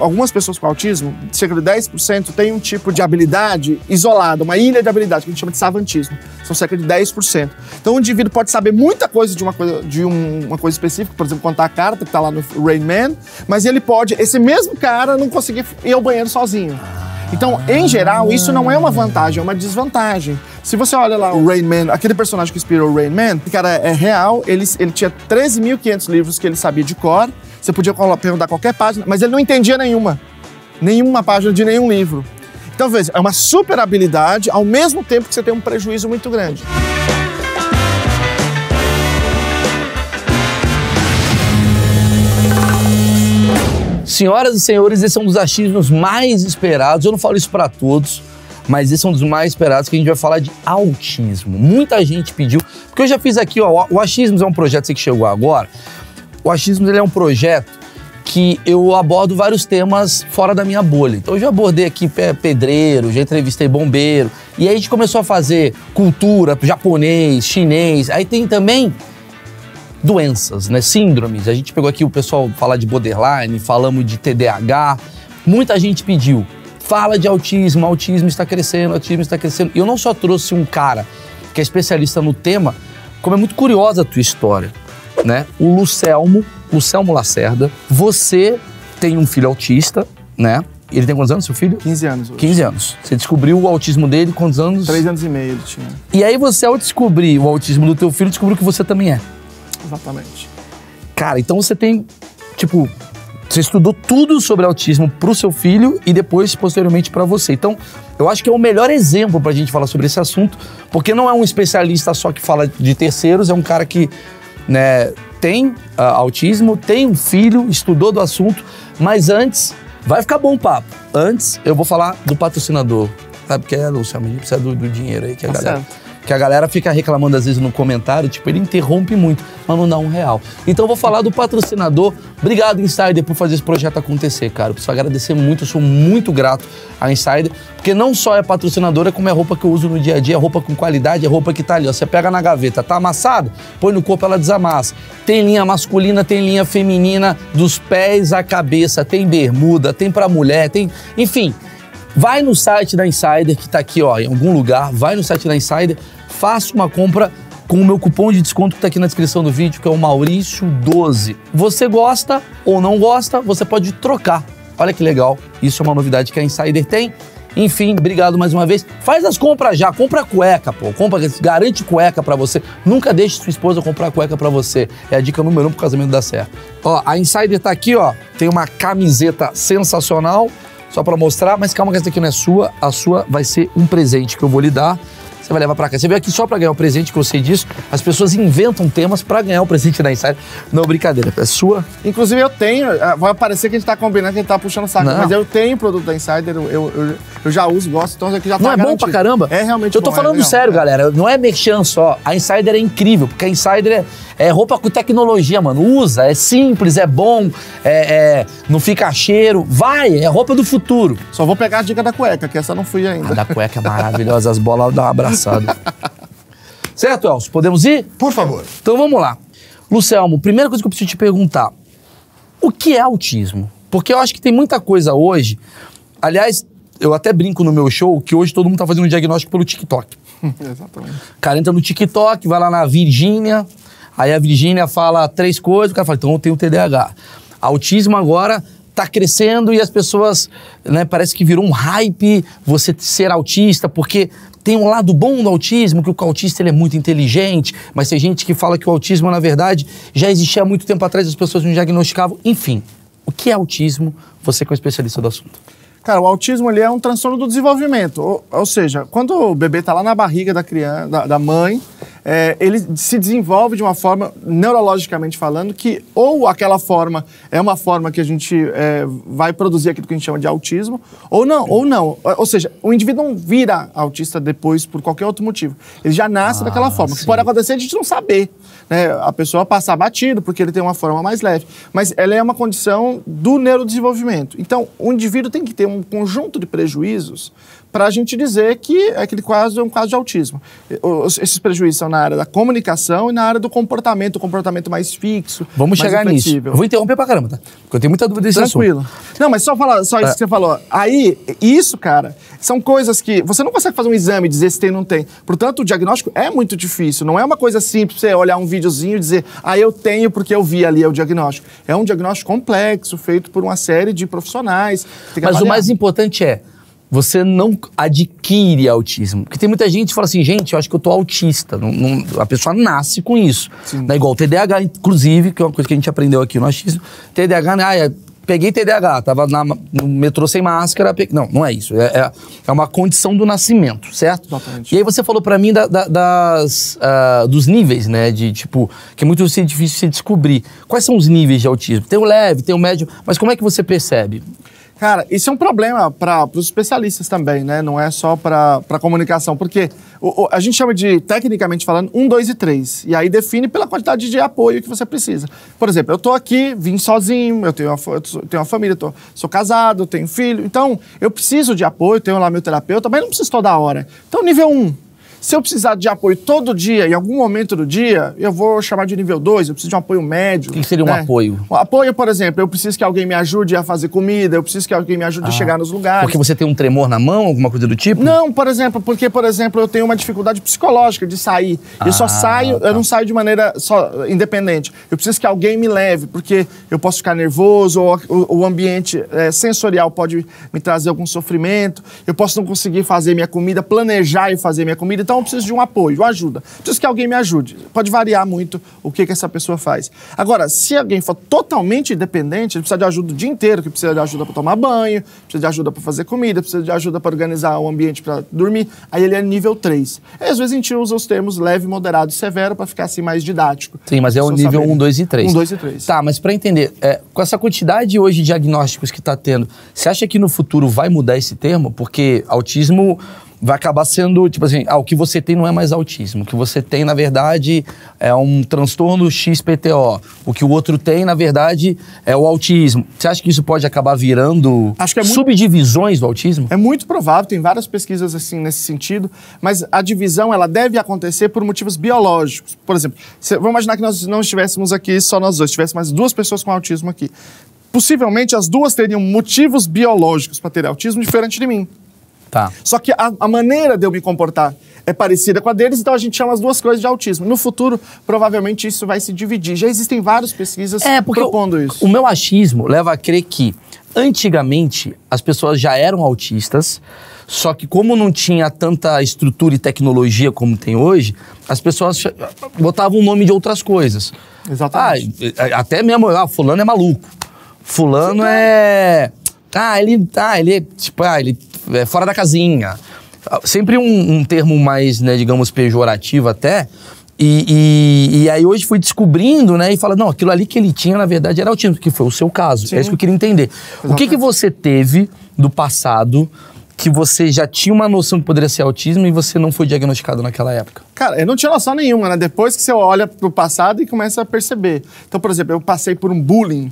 algumas pessoas com autismo, cerca de 10%, têm um tipo de habilidade isolada, uma ilha de habilidade, que a gente chama de savantismo. São cerca de 10%. Então o indivíduo pode saber muita coisa de uma coisa, de um, uma coisa específica, por exemplo, contar a carta, que está lá no Rain Man, mas ele pode, esse mesmo cara, não conseguir ir ao banheiro sozinho. Então, em geral, isso não é uma vantagem, é uma desvantagem. Se você olha lá o Rain Man, aquele personagem que inspirou o Rain Man, o cara é real, ele, ele tinha 13.500 livros que ele sabia de cor, você podia perguntar qualquer página, mas ele não entendia nenhuma. Nenhuma página de nenhum livro. Então veja, é uma super habilidade ao mesmo tempo que você tem um prejuízo muito grande. Senhoras e senhores, esse é um dos achismos mais esperados. Eu não falo isso para todos, mas esse é um dos mais esperados que a gente vai falar de autismo. Muita gente pediu, porque eu já fiz aqui, ó, o Achismos é um projeto que chegou agora, o achismo ele é um projeto que eu abordo vários temas fora da minha bolha. Então eu já abordei aqui pedreiro, já entrevistei bombeiro, e aí a gente começou a fazer cultura, japonês, chinês, aí tem também doenças, né, síndromes. A gente pegou aqui o pessoal falar de borderline, falamos de TDAH, muita gente pediu, fala de autismo, autismo está crescendo, autismo está crescendo. E eu não só trouxe um cara que é especialista no tema, como é muito curiosa a tua história né? O Lucelmo, Lucelmo Lacerda. Você tem um filho autista, né? Ele tem quantos anos, seu filho? 15 anos. Hoje. 15 anos. Você descobriu o autismo dele quantos anos? 3 anos e meio ele tinha. E aí você, ao descobrir o autismo do teu filho, descobriu que você também é. Exatamente. Cara, então você tem, tipo, você estudou tudo sobre autismo para o seu filho e depois, posteriormente, para você. Então, eu acho que é o melhor exemplo para a gente falar sobre esse assunto, porque não é um especialista só que fala de terceiros, é um cara que né, tem uh, autismo, tem um filho, estudou do assunto, mas antes, vai ficar bom o papo. Antes, eu vou falar do patrocinador. Sabe que é, Luciano a gente precisa do, do dinheiro aí que a tá galera que a galera fica reclamando às vezes no comentário, tipo, ele interrompe muito, mas não dá um real. Então eu vou falar do patrocinador. Obrigado, Insider, por fazer esse projeto acontecer, cara. Eu preciso agradecer muito, eu sou muito grato à Insider, porque não só é patrocinadora, como é roupa que eu uso no dia a dia, é roupa com qualidade, é roupa que tá ali, ó. Você pega na gaveta, tá amassada, põe no corpo, ela desamassa. Tem linha masculina, tem linha feminina, dos pés à cabeça, tem bermuda, tem pra mulher, tem. Enfim. Vai no site da Insider, que está aqui ó, em algum lugar, vai no site da Insider, faça uma compra com o meu cupom de desconto que está aqui na descrição do vídeo, que é o Maurício12. Você gosta ou não gosta, você pode trocar. Olha que legal, isso é uma novidade que a Insider tem. Enfim, obrigado mais uma vez. Faz as compras já, compra cueca, pô. Compra, garante cueca para você. Nunca deixe sua esposa comprar cueca para você. É a dica número um pro casamento dar certo. Ó, a Insider tá aqui, ó. Tem uma camiseta sensacional só para mostrar, mas calma que essa daqui não é sua, a sua vai ser um presente que eu vou lhe dar. Você vai levar para cá. Você veio aqui só para ganhar um presente, que eu sei disso. As pessoas inventam temas para ganhar um presente da Insider. Não, brincadeira, é sua. Inclusive, eu tenho. Ah, vai parecer que a gente tá combinando, que a gente tá puxando saco, não. mas eu tenho produto da Insider, eu, eu, eu já uso, gosto, então isso aqui já tá Não é garantido. bom para caramba? É realmente Eu tô é falando é, sério, é. galera. Não é merchan só. A Insider é incrível, porque a Insider é, é roupa com tecnologia, mano. Usa, é simples, é bom, é, é não fica cheiro. Vai, é roupa do futuro. Só vou pegar a dica da cueca, que essa não fui ainda. A ah, da cueca é maravilhosa, as bolas dá uma abraçada. certo, Elcio? Podemos ir? Por favor. Então vamos lá. Lucelmo, primeira coisa que eu preciso te perguntar: o que é autismo? Porque eu acho que tem muita coisa hoje. Aliás, eu até brinco no meu show que hoje todo mundo está fazendo um diagnóstico pelo TikTok. Exatamente. O cara entra no TikTok, vai lá na Virgínia, Aí a Virgínia fala três coisas, o cara fala, então eu tenho TDAH. Autismo agora tá crescendo e as pessoas, né, parece que virou um hype você ser autista, porque tem um lado bom do autismo, que o autista ele é muito inteligente, mas tem gente que fala que o autismo, na verdade, já existia há muito tempo atrás, as pessoas não diagnosticavam. Enfim, o que é autismo? Você que é um especialista do assunto. Cara, o autismo ele é um transtorno do desenvolvimento. Ou, ou seja, quando o bebê está lá na barriga da criança, da, da mãe, é, ele se desenvolve de uma forma, neurologicamente falando, que ou aquela forma é uma forma que a gente é, vai produzir aquilo que a gente chama de autismo, ou não, ou não. Ou seja, o indivíduo não vira autista depois por qualquer outro motivo. Ele já nasce ah, daquela forma. O que pode acontecer é a gente não saber. Né? A pessoa passar batido porque ele tem uma forma mais leve. Mas ela é uma condição do neurodesenvolvimento. Então, o indivíduo tem que ter um conjunto de prejuízos para a gente dizer que aquele caso é um caso de autismo. Esses prejuízos são na área da comunicação e na área do comportamento, o comportamento mais fixo. Vamos mais chegar inflexível. nisso. Eu vou interromper para caramba, tá? Porque eu tenho muita dúvida desse Tranquilo. assunto. Tranquilo. Não, mas só falar, só isso é. que você falou. Aí, isso, cara, são coisas que você não consegue fazer um exame e dizer se tem ou não tem. Portanto, o diagnóstico é muito difícil. Não é uma coisa simples você olhar um videozinho e dizer, ah, eu tenho porque eu vi ali é o diagnóstico. É um diagnóstico complexo, feito por uma série de profissionais. Mas avaliar. o mais importante é você não adquire autismo. Porque tem muita gente que fala assim, gente, eu acho que eu tô autista. Não, não, a pessoa nasce com isso. Sim. Não é igual o TDAH, inclusive, que é uma coisa que a gente aprendeu aqui no autismo. TDAH, né, ah, é, peguei TDAH, tava na, no metrô sem máscara. Peguei, não, não é isso. É, é, é, uma condição do nascimento, certo? Exatamente. E aí você falou para mim da, da, das, uh, dos níveis, né? De tipo, que é muito difícil se descobrir. Quais são os níveis de autismo? Tem o leve, tem o médio, mas como é que você percebe? Cara, isso é um problema para os especialistas também, né? Não é só para a comunicação, porque o, o, a gente chama de, tecnicamente falando, um, dois e três. E aí define pela quantidade de apoio que você precisa. Por exemplo, eu estou aqui, vim sozinho, eu tenho uma, eu tenho uma família, tô, sou casado, tenho filho. Então, eu preciso de apoio, tenho lá meu terapeuta, mas não preciso toda hora. Então, nível um, se eu precisar de apoio todo dia, em algum momento do dia, eu vou chamar de nível 2, eu preciso de um apoio médio. O que seria um né? apoio? Um apoio, por exemplo, eu preciso que alguém me ajude a fazer comida, eu preciso que alguém me ajude ah, a chegar nos lugares. Porque você tem um tremor na mão, alguma coisa do tipo? Não, por exemplo, porque, por exemplo, eu tenho uma dificuldade psicológica de sair. Ah, eu só ah, saio, tá. eu não saio de maneira só independente. Eu preciso que alguém me leve, porque eu posso ficar nervoso, ou, ou o ambiente é, sensorial pode me trazer algum sofrimento, eu posso não conseguir fazer minha comida, planejar e fazer minha comida. Então, então eu preciso de um apoio, de uma ajuda. Preciso que alguém me ajude. Pode variar muito o que, que essa pessoa faz. Agora, se alguém for totalmente independente, ele precisa de ajuda o dia inteiro, que precisa de ajuda para tomar banho, precisa de ajuda para fazer comida, precisa de ajuda para organizar o ambiente para dormir, aí ele é nível 3. E, às vezes a gente usa os termos leve, moderado e severo para ficar assim mais didático. Sim, mas é o nível 1, 2 e 3. 1, 2 e 3. Tá, mas para entender, é, com essa quantidade hoje de diagnósticos que está tendo, você acha que no futuro vai mudar esse termo? Porque autismo vai acabar sendo, tipo assim, ah, o que você tem não é mais autismo. O que você tem, na verdade, é um transtorno XPTO. O que o outro tem, na verdade, é o autismo. Você acha que isso pode acabar virando Acho que é muito, subdivisões do autismo? É muito provável, tem várias pesquisas assim nesse sentido, mas a divisão ela deve acontecer por motivos biológicos. Por exemplo, cê, vamos imaginar que nós não estivéssemos aqui só nós dois, tivesse mais duas pessoas com autismo aqui. Possivelmente as duas teriam motivos biológicos para ter autismo diferente de mim. Tá. Só que a, a maneira de eu me comportar é parecida com a deles, então a gente chama as duas coisas de autismo. No futuro, provavelmente isso vai se dividir. Já existem várias pesquisas é, propondo isso. O meu achismo leva a crer que antigamente as pessoas já eram autistas, só que como não tinha tanta estrutura e tecnologia como tem hoje, as pessoas botavam o nome de outras coisas. Exatamente. Ah, até mesmo, ah, fulano é maluco. Fulano Sim, é... é... Ah, ele, ah, ele, é, tipo, ah, ele é, fora da casinha. Sempre um, um termo mais, né, digamos, pejorativo até, e, e, e, aí hoje fui descobrindo, né? E fala, não, aquilo ali que ele tinha, na verdade, era autismo, que foi o seu caso. Sim. É isso que eu queria entender. Exatamente. O que, que você teve do passado que você já tinha uma noção que poderia ser autismo e você não foi diagnosticado naquela época? Cara, eu não tinha noção nenhuma, né? Depois que você olha pro passado e começa a perceber. Então, por exemplo, eu passei por um bullying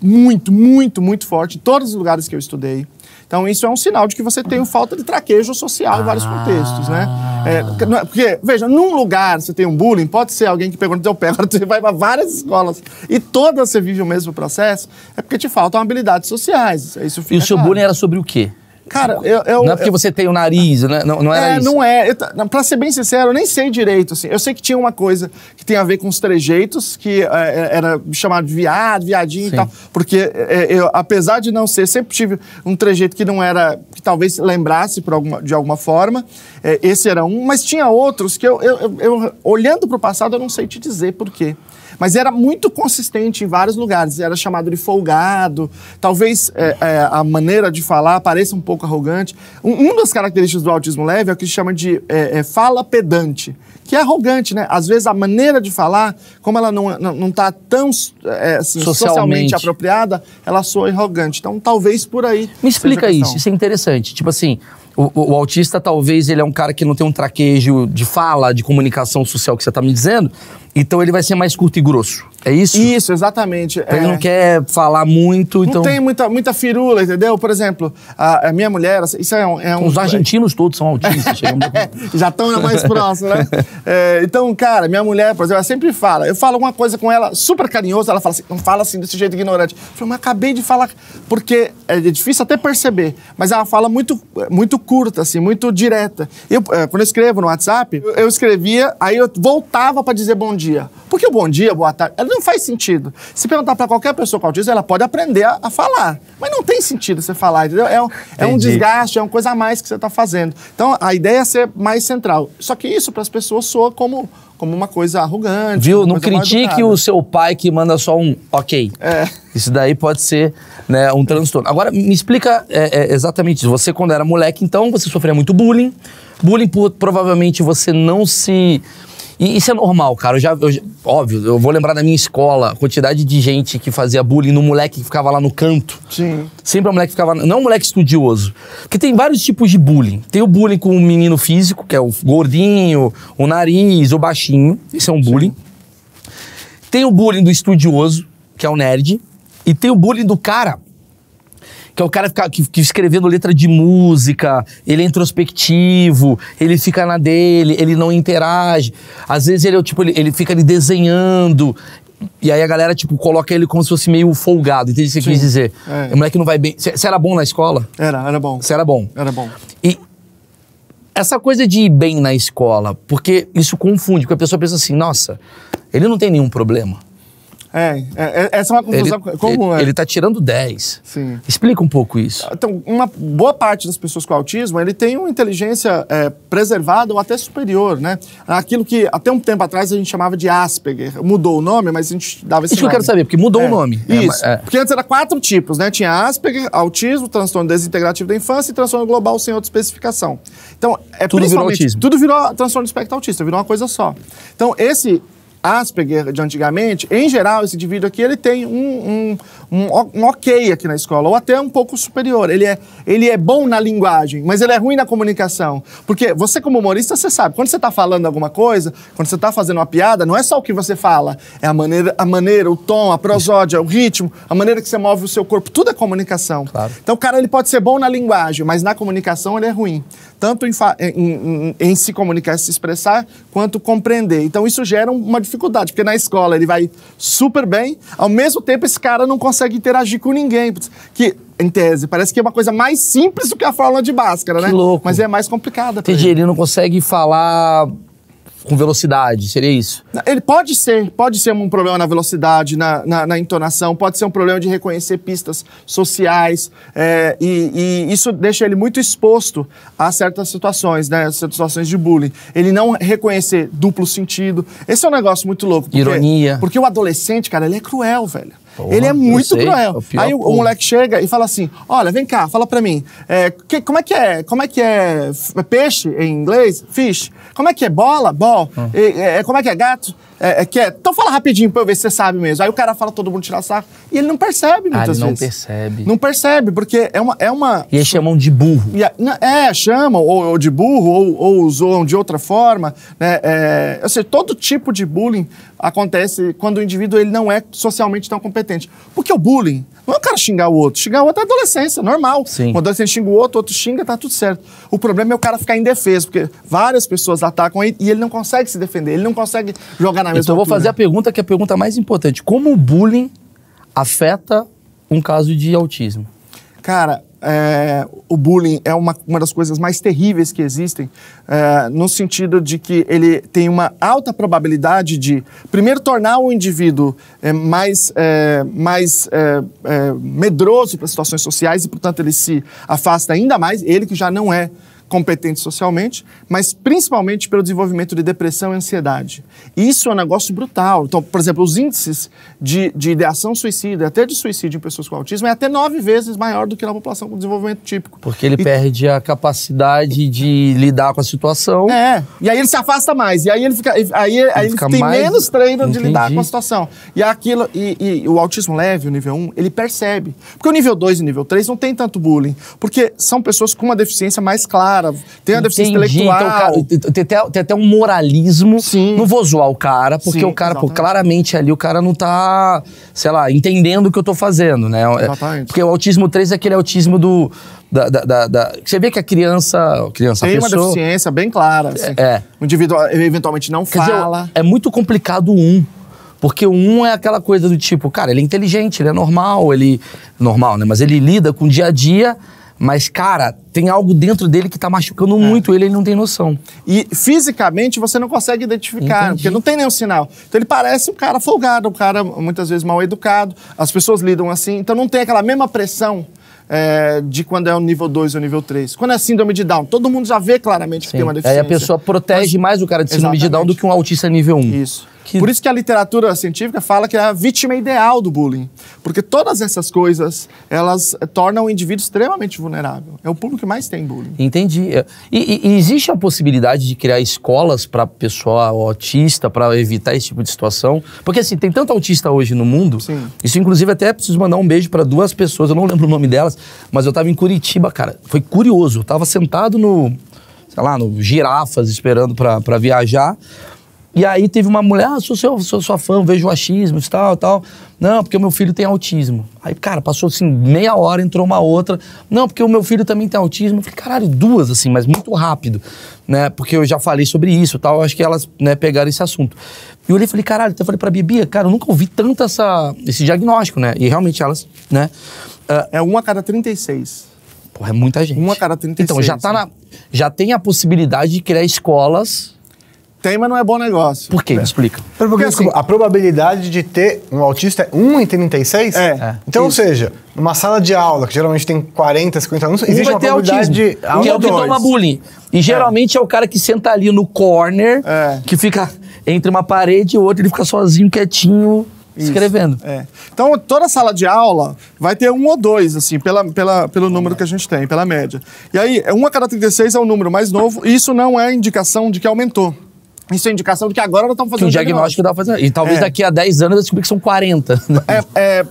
muito, muito, muito forte em todos os lugares que eu estudei. Então, isso é um sinal de que você tem falta de traquejo social em vários ah. contextos, né? É, é, porque, veja, num lugar você tem um bullying, pode ser alguém que pegou no teu pé, agora você vai para várias escolas e todas você vive o mesmo processo, é porque te faltam habilidades sociais. Isso fica e o seu claro. bullying era sobre o quê? Cara, eu, eu, Não é porque eu, você tem o nariz, né? Não, não era é, isso. Não é. Eu, pra ser bem sincero, eu nem sei direito. Assim. Eu sei que tinha uma coisa que tem a ver com os trejeitos, que é, é era chamado de viado, viadinho Sim. e tal. Porque é, é, eu, apesar de não ser, sempre tive um trejeito que não era. que talvez lembrasse alguma, de alguma forma. É, esse era um, mas tinha outros que eu, eu, eu olhando passado, eu não sei te dizer por quê. Mas era muito consistente em vários lugares. Era chamado de folgado. Talvez é, é, a maneira de falar pareça um pouco arrogante. Um, uma das características do autismo leve é o que se chama de é, é, fala pedante que é arrogante, né? Às vezes a maneira de falar, como ela não está não, não tá tão é, assim, socialmente. socialmente. apropriada, ela soa arrogante. Então talvez por aí. Me explica isso, isso é interessante. Tipo assim, o, o, o, autista talvez ele é um cara que não tem um traquejo de fala, de comunicação social que você está me dizendo, então ele vai ser mais curto e grosso. É isso? Isso, exatamente. Então é. Ele não quer falar muito, não então... Não tem muita, muita firula, entendeu? Por exemplo, a, a minha mulher... Isso é um, é um... Os argentinos todos são autistas. no... Já estão mais próximos, né? É, então, cara, minha mulher, por exemplo, ela sempre fala. Eu falo alguma coisa com ela super carinhosa, ela fala assim, não fala assim, desse jeito ignorante. Eu falo, mas acabei de falar... Porque é, é difícil até perceber, mas ela fala muito, muito curta, assim, muito direta. Eu, é, quando eu escrevo no WhatsApp, eu escrevia, aí eu voltava para dizer bom dia. que o bom dia, boa tarde... Ela não faz sentido. Se perguntar para qualquer pessoa com autismo, ela pode aprender a, a, falar. Mas não tem sentido você falar, entendeu? É, um, é um desgaste, é uma coisa a mais que você está fazendo. Então, a ideia é ser mais central. Só que isso, para as pessoas, soa como como uma coisa arrogante. Viu? Não critique o seu pai que manda só um ok. É. Isso daí pode ser né, um transtorno. Agora, me explica é, é, exatamente isso. Você, quando era moleque, então, você sofria muito bullying. Bullying, por, provavelmente, você não se e isso é normal, cara. Eu já, eu, óbvio, eu vou lembrar da minha escola, a quantidade de gente que fazia bullying no moleque que ficava lá no canto. Sim. Sempre o moleque ficava. Não o moleque estudioso. Porque tem vários tipos de bullying. Tem o bullying com o menino físico, que é o gordinho, o nariz, o baixinho. Isso é um bullying. Sim. Tem o bullying do estudioso, que é o nerd. E tem o bullying do cara que é o cara que, que escrevendo letra de música, ele é introspectivo, ele fica na dele, ele não interage. Às vezes ele é tipo, ele, ele fica ali desenhando. E aí a galera, tipo, coloca ele como se fosse meio folgado, entende o que você quis dizer? É. O moleque não vai bem. Você era bom na escola? Era, era bom. Você era bom. Era bom. E essa coisa de ir bem na escola, porque isso confunde, porque a pessoa pensa assim, nossa, ele não tem nenhum problema. É, é, é, essa é uma conclusão ele, comum. Ele, é. ele tá tirando 10. Sim. Explica um pouco isso. Então, uma boa parte das pessoas com autismo, ele tem uma inteligência é, preservada ou até superior, né? Aquilo que até um tempo atrás a gente chamava de Asperger. Mudou o nome, mas a gente dava esse Isso nome. que eu quero saber, porque mudou o é. nome. É isso. Porque antes era quatro tipos, né? Tinha Asperger, autismo, transtorno desintegrativo da infância e transtorno global sem outra especificação. Então, é tudo virou autismo. Tudo virou transtorno de espectro autista, virou uma coisa só. Então, esse Asperger de antigamente, em geral, esse indivíduo aqui ele tem um, um, um, um ok aqui na escola, ou até um pouco superior. Ele é, ele é bom na linguagem, mas ele é ruim na comunicação. Porque você, como humorista, você sabe, quando você está falando alguma coisa, quando você está fazendo uma piada, não é só o que você fala, é a maneira, a maneira o tom, a prosódia, o ritmo, a maneira que você move o seu corpo, tudo é comunicação. Claro. Então, o cara ele pode ser bom na linguagem, mas na comunicação ele é ruim tanto em, em, em, em, se comunicar se expressar, quanto compreender. Então isso gera uma dificuldade, porque na escola ele vai super bem, ao mesmo tempo esse cara não consegue interagir com ninguém, que em tese, parece que é uma coisa mais simples do que a fórmula de máscara, né? Que louco. Mas é mais complicada. Entendi, ele. ele não consegue falar com velocidade, seria isso? Ele pode ser, pode ser um problema na velocidade, na, na, na entonação, pode ser um problema de reconhecer pistas sociais, é, e, e, isso deixa ele muito exposto a certas situações, né? Situações de bullying. Ele não reconhecer duplo sentido. Esse é um negócio muito louco. Porque, Ironia. Porque o adolescente, cara, ele é cruel, velho. Porra, ele é muito sei, cruel. É o Aí o, o, moleque chega e fala assim: Olha, vem cá, fala pra mim. É, que, como é que é? Como é que é, é peixe em inglês? Fish. Como é que é bola? Ball. Hum. E, é, é, como é que é gato? É, que é, então fala rapidinho pra eu ver se você sabe mesmo. Aí o cara fala, todo mundo tira sarro. E ele não percebe ah, muitas ah, ele não percebe. Não percebe, porque é uma... É uma e eles chamam de burro. é, chamam, ou, ou de burro, ou, ou zoam de outra forma. Né? É, ou todo tipo de bullying acontece quando o indivíduo ele não é socialmente tão competente. Porque o bullying não é o cara xingar o outro. Xingar o outro é adolescência, normal. Sim. Um adolescente xinga o outro, outro xinga, tá tudo certo. O problema é o cara ficar indefeso, porque várias pessoas atacam ele e ele não consegue se defender, ele não consegue jogar na mesma Então eu vou altura. fazer a pergunta que é a pergunta mais importante. Como o bullying afeta um caso de autismo? Cara, é, o bullying é uma, uma das coisas mais terríveis que existem, é, no sentido de que ele tem uma alta probabilidade de, primeiro, tornar o indivíduo é, mais, é, mais é, é, medroso para situações sociais e, portanto, ele se afasta ainda mais, ele que já não é competentes socialmente, mas principalmente pelo desenvolvimento de depressão e ansiedade. Isso é um negócio brutal. Então, por exemplo, os índices de, de ideação suicida, até de suicídio em pessoas com autismo, é até nove vezes maior do que na população com desenvolvimento típico. Porque ele e... perde a capacidade de lidar com a situação. É, e aí ele se afasta mais, e aí ele fica, aí, ele, fica tem mais... menos treino Entendi. de lidar com a situação. E aquilo, e, e o autismo leve, o nível 1, um, ele percebe. Porque o nível 2 e o nível 3 não tem tanto bullying, porque são pessoas com uma deficiência mais clara, cara, tem a deficiência Entendi. Então, intelectual. Então, tem, até, tem até um moralismo. Sim. Não vou zoar o cara, porque Sim, o cara, pô, claramente ali o cara não tá, sei lá, entendendo o que eu tô fazendo, né? É, exatamente. Porque o autismo 3 é aquele autismo do. Da, da, da, da, você vê que a criança. criança Tem pessoa, uma deficiência bem clara. Assim. É. O indivíduo eventualmente não Quer fala. Dizer, é muito complicado um. Porque um é aquela coisa do tipo, cara, ele é inteligente, ele é normal, ele. Normal, né? Mas ele lida com o dia a dia mas, cara, tem algo dentro dele que tá machucando é. muito ele, ele não tem noção. E fisicamente você não consegue identificar, Entendi. porque não tem nenhum sinal. Então ele parece um cara folgado, um cara muitas vezes mal educado, as pessoas lidam assim, então não tem aquela mesma pressão é, de quando é o nível 2 ou nível 3. Quando é síndrome de Down, todo mundo já vê claramente Sim. que tem uma deficiência. Aí a pessoa protege Mas, mais o cara de síndrome exatamente. de Down do que um autista nível 1. Um. Isso. Que... Por isso que a literatura científica fala que é a vítima ideal do bullying. Porque todas essas coisas, elas tornam o indivíduo extremamente vulnerável. É o público que mais tem bullying. Entendi. É, e, e existe a possibilidade de criar escolas para pessoa autista, para evitar esse tipo de situação? Porque assim, tem tanto autista hoje no mundo. Sim. Isso, inclusive, até preciso mandar um beijo para duas pessoas, eu não lembro o nome delas, mas eu estava em Curitiba, cara. Foi curioso. Eu estava sentado no, sei lá, no Girafas, esperando para viajar. E aí teve uma mulher, ah, sou, seu, sou sua fã, vejo achismo e tal, tal. Não, porque o meu filho tem autismo. Aí, cara, passou assim meia hora, entrou uma outra. Não, porque o meu filho também tem autismo. Eu falei, caralho, duas assim, mas muito rápido, né? Porque eu já falei sobre isso tal, acho que elas né, pegaram esse assunto. E eu olhei e falei, caralho, até então falei pra Bibia, cara, eu nunca ouvi tanto essa, esse diagnóstico, né? E realmente elas, né? Ah, é uma a cada 36. Porra, é muita gente. Uma a cada 36. Então, já tá né? na... Já tem a possibilidade de criar escolas tem, mas não é bom negócio. Por quê? É. explica. Porque, Porque assim, a probabilidade de ter um autista é 1 em 36? É. é. Então, isso. ou seja, numa sala de aula, que geralmente tem 40, 50 alunos, um existe uma probabilidade autismo, de... Um que é o que toma bullying. E é. geralmente é. é o cara que senta ali no corner, é. que fica entre uma parede e outra, ele fica sozinho, quietinho, isso. escrevendo. É. Então, toda sala de aula vai ter um ou dois, assim, pela, pela, pelo número que a gente tem, pela média. E aí, 1 a cada 36 é o número mais novo, e isso não é indicação de que aumentou. Isso é indicação de que agora nós estamos fazendo. Que o diagnóstico, diagnóstico. dá tá pra fazer. E talvez é. daqui a 10 anos eu descobri que são 40. Né? É, é,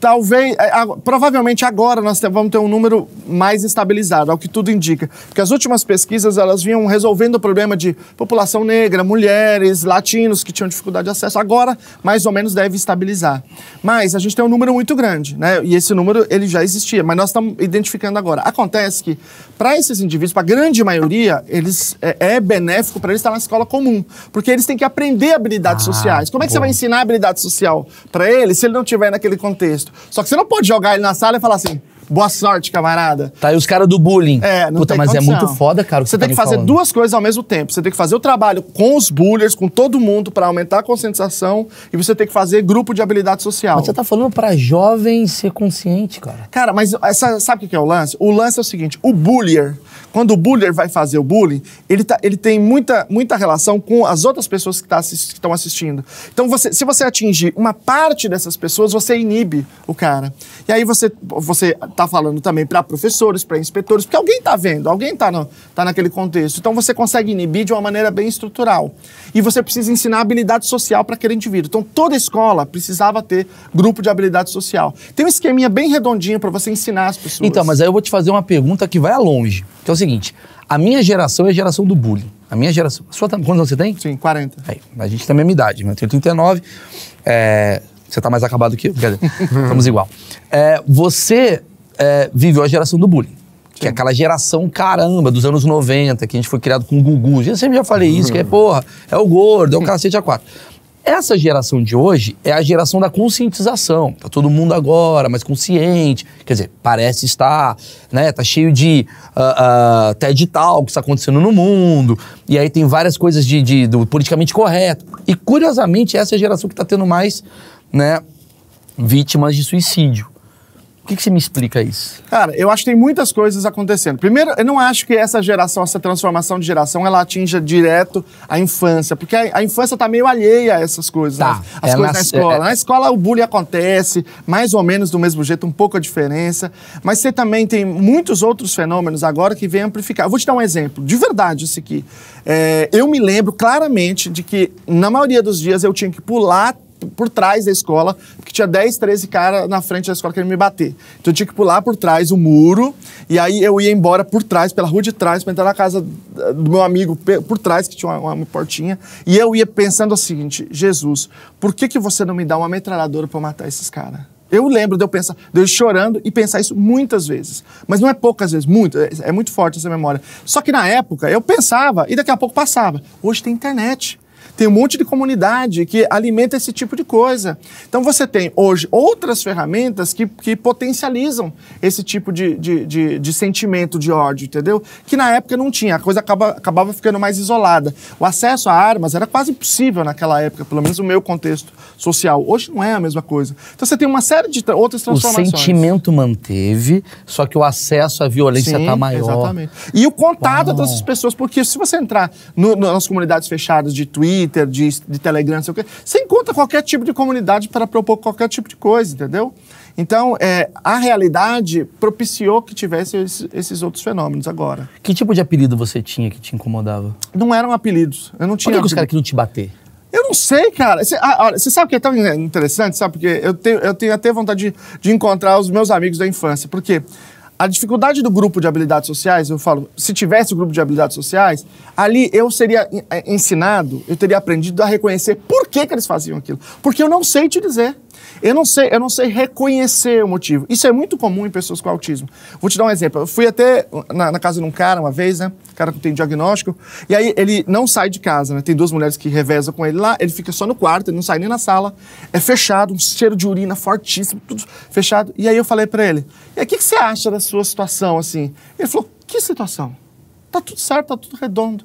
talvez, é, provavelmente agora nós vamos ter um número mais estabilizado, ao que tudo indica. Porque as últimas pesquisas, elas vinham resolvendo o problema de população negra, mulheres, latinos que tinham dificuldade de acesso. Agora, mais ou menos, deve estabilizar. Mas a gente tem um número muito grande, né? E esse número, ele já existia, mas nós estamos identificando agora. Acontece que, para esses indivíduos, para a grande maioria, eles é, é benéfico para eles estar na escola comum, porque eles têm que aprender habilidades ah, sociais. Como é que você vai ensinar habilidade social para ele se ele não tiver naquele contexto. Só que você não pode jogar ele na sala e falar assim, Boa sorte, camarada. Tá, e os caras do bullying. É, não Puta, mas é condição. é muito foda, cara. Você tá tem tá que fazer falando. duas coisas ao mesmo tempo. Você tem que fazer o trabalho com os bulliers, com todo mundo, para aumentar a conscientização, e você tem que fazer grupo de habilidade social. Mas você tá falando para jovem ser consciente, cara. Cara, mas essa, sabe o que é o lance? O lance é o seguinte: o bullier, quando o bullier vai fazer o bullying, ele, tá, ele tem muita, muita relação com as outras pessoas que tá assist, estão assistindo. Então, você, se você atingir uma parte dessas pessoas, você inibe o cara. E aí você, você tá está falando também para professores, para inspetores, porque alguém está vendo, alguém está tá naquele contexto. Então você consegue inibir de uma maneira bem estrutural. E você precisa ensinar habilidade social para aquele indivíduo. Então toda escola precisava ter grupo de habilidade social. Tem um esqueminha bem redondinho para você ensinar as pessoas. Então, mas aí eu vou te fazer uma pergunta que vai a longe. Que é o seguinte, a minha geração é a geração do bullying. A minha geração. A sua, quantos você tem? Sim, 40. a gente tem a mesma idade, né? Eu tenho 39. É, você tá mais acabado que eu. Quer dizer, estamos igual. É, você é, viveu a geração do bullying. Que é aquela geração, caramba, dos anos 90, que a gente foi criado com o Gugu. Eu sempre já falei isso, que é, porra, é o gordo, é o cacete a é quatro. Essa geração de hoje é a geração da conscientização. Tá todo mundo agora mais consciente. Quer dizer, parece estar, né? Tá cheio de uh, uh, TED que está acontecendo no mundo. E aí tem várias coisas de, de do politicamente correto. E curiosamente, essa é a geração que está tendo mais, né? Vítimas de suicídio. O que, que, você me explica isso? Cara, eu acho que tem muitas coisas acontecendo. Primeiro, eu não acho que essa geração, essa transformação de geração, ela atinja direto a infância, porque a, a infância tá meio alheia a essas coisas, tá. né? As coisas na escola. É, é, Na escola o bullying acontece, mais ou menos do mesmo jeito, um pouco a diferença. Mas você também tem muitos outros fenômenos agora que vem amplificar. Eu vou te dar um exemplo, de verdade isso aqui. É, eu me lembro claramente de que, na maioria dos dias, eu tinha que pular por trás da escola, porque tinha 10, 13 caras na frente da escola querendo me bater. Então eu tinha que pular por trás o muro, e aí eu ia embora por trás, pela rua de trás, para entrar na casa eh, do meu amigo por trás, que tinha uma, uma portinha. E eu ia pensando o seguinte: Jesus, por que, que você não me dá uma metralhadora para matar esses caras? Eu lembro de eu pensar, de eu chorando e pensar isso muitas vezes. Mas não é poucas vezes, muito, é, é muito forte essa memória. Só que na época eu pensava e daqui a pouco passava. Hoje tem internet. Tem um monte de comunidade que alimenta esse tipo de coisa. Então você tem hoje outras ferramentas que, que potencializam esse tipo de, de, de, de sentimento de ódio, entendeu? Que na época não tinha, a coisa acaba, acabava ficando mais isolada. O acesso a armas era quase impossível naquela época, pelo menos no meu contexto social. Hoje não é a mesma coisa. Então você tem uma série de tra outras transformações. O sentimento manteve, só que o acesso à violência está maior. Exatamente. E o contato Uau. Tá dessas pessoas, porque se você entrar no, nas comunidades fechadas de Twitter, Twitter, de, de Telegram, não sei o quê. Você encontra qualquer tipo de comunidade para propor qualquer tipo de coisa, entendeu? Então, é, a realidade propiciou que tivesse esses, esses, outros fenômenos agora. Que tipo de apelido você tinha que te incomodava? Não eram apelidos. Eu não tinha. Por que, que os caras queriam te bater? Eu não sei, cara. Você ah, sabe o que é tão interessante, sabe? Porque eu tenho, eu tenho até vontade de, de encontrar os meus amigos da infância. Porque quê? A dificuldade do grupo de habilidades sociais, eu falo, se tivesse o grupo de habilidades sociais, ali eu seria eh, ensinado, eu teria aprendido a reconhecer por que, que eles faziam aquilo. Porque eu não sei te dizer. Eu não sei, eu não sei reconhecer o motivo. Isso é muito comum em pessoas com autismo. Vou te dar um exemplo. Eu fui até na, na casa de um cara uma vez, né? cara que tem diagnóstico. E aí ele não sai de casa, né? Tem duas mulheres que revezam com ele lá. Ele fica só no quarto, ele não sai nem na sala. É fechado, um cheiro de urina fortíssimo, tudo fechado. E aí eu falei para ele: "E aí, o que, que você acha da sua situação assim?" Ele falou: "Que situação? Tá tudo certo, tá tudo redondo."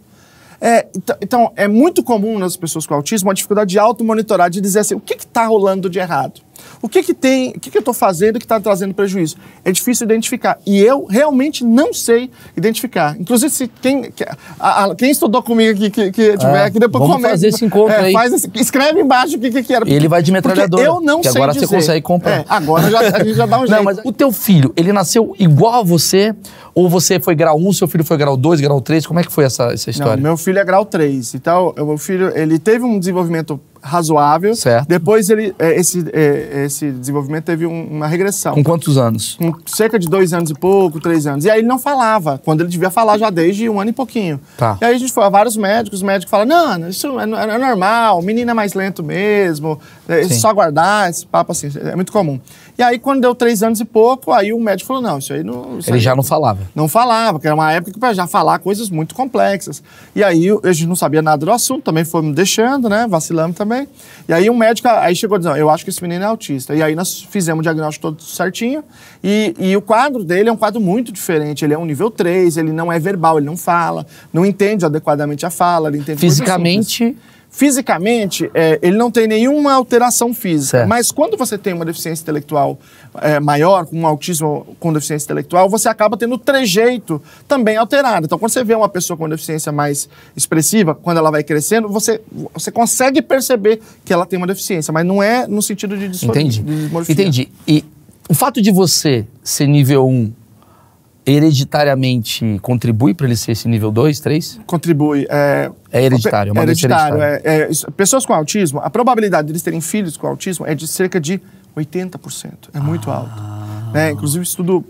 É, então, então, é muito comum nas pessoas com autismo a dificuldade de auto monitorar de dizer assim, o que está rolando de errado? O que, que tem, o que, que eu estou fazendo que está trazendo prejuízo? É difícil identificar. E eu realmente não sei identificar. Inclusive, se quem, a, a, quem estudou comigo aqui, que, que é, tiver aqui, depois começa. fazer esse encontro é, aí. Esse, escreve embaixo o que, que, que era. ele vai de metralhadora. Eu não sei agora dizer. você consegue comprar. É, agora já, a gente já dá um jeito. Não, mas o teu filho, ele nasceu igual a você? Ou você foi grau 1, seu filho foi grau 2, grau 3? Como é que foi essa, essa história? Não, meu filho é grau 3. Então, meu filho, ele teve um desenvolvimento razoável. Certo. Depois ele, é, esse, é, esse desenvolvimento teve uma regressão. Com quantos anos? Com cerca de dois anos e pouco, três anos. E aí ele não falava, quando ele devia falar já desde um ano e pouquinho. Tá. E aí a gente foi a vários médicos, o médico fala, não, isso é, é normal, menina é mais lento mesmo, é só aguardar, esse papo assim, é muito comum. E aí, quando deu três anos e pouco, aí o médico falou: não, isso aí não. Isso Ele aí já não falava. Não falava, porque era uma época que para já falar coisas muito complexas. E aí a gente não sabia nada do assunto, também fomos deixando, né? Vacilamos também. E aí um médico aí chegou dizendo: eu acho que esse menino é autista. E aí nós fizemos o diagnóstico todo certinho. E, e o quadro dele é um quadro muito diferente. Ele é um nível 3, ele não é verbal, ele não fala, não entende adequadamente a fala, ele entende Fisicamente. Fisicamente, é, ele não tem nenhuma alteração física, certo. mas quando você tem uma deficiência intelectual é, maior, com um autismo com deficiência intelectual, você acaba tendo o trejeito também alterado. Então, quando você vê uma pessoa com deficiência mais expressiva, quando ela vai crescendo, você, você consegue perceber que ela tem uma deficiência, mas não é no sentido de, disfor- Entendi. De Entendi. E o fato de você ser nível 1 hereditariamente contribui para ele ser esse nível 2, 3? Contribui. É, é hereditário, é hereditário, hereditário. É, é, pessoas com autismo, a probabilidade deles terem filhos com autismo é de cerca de 80%. É muito ah. alto. Né? Inclusive, estudo,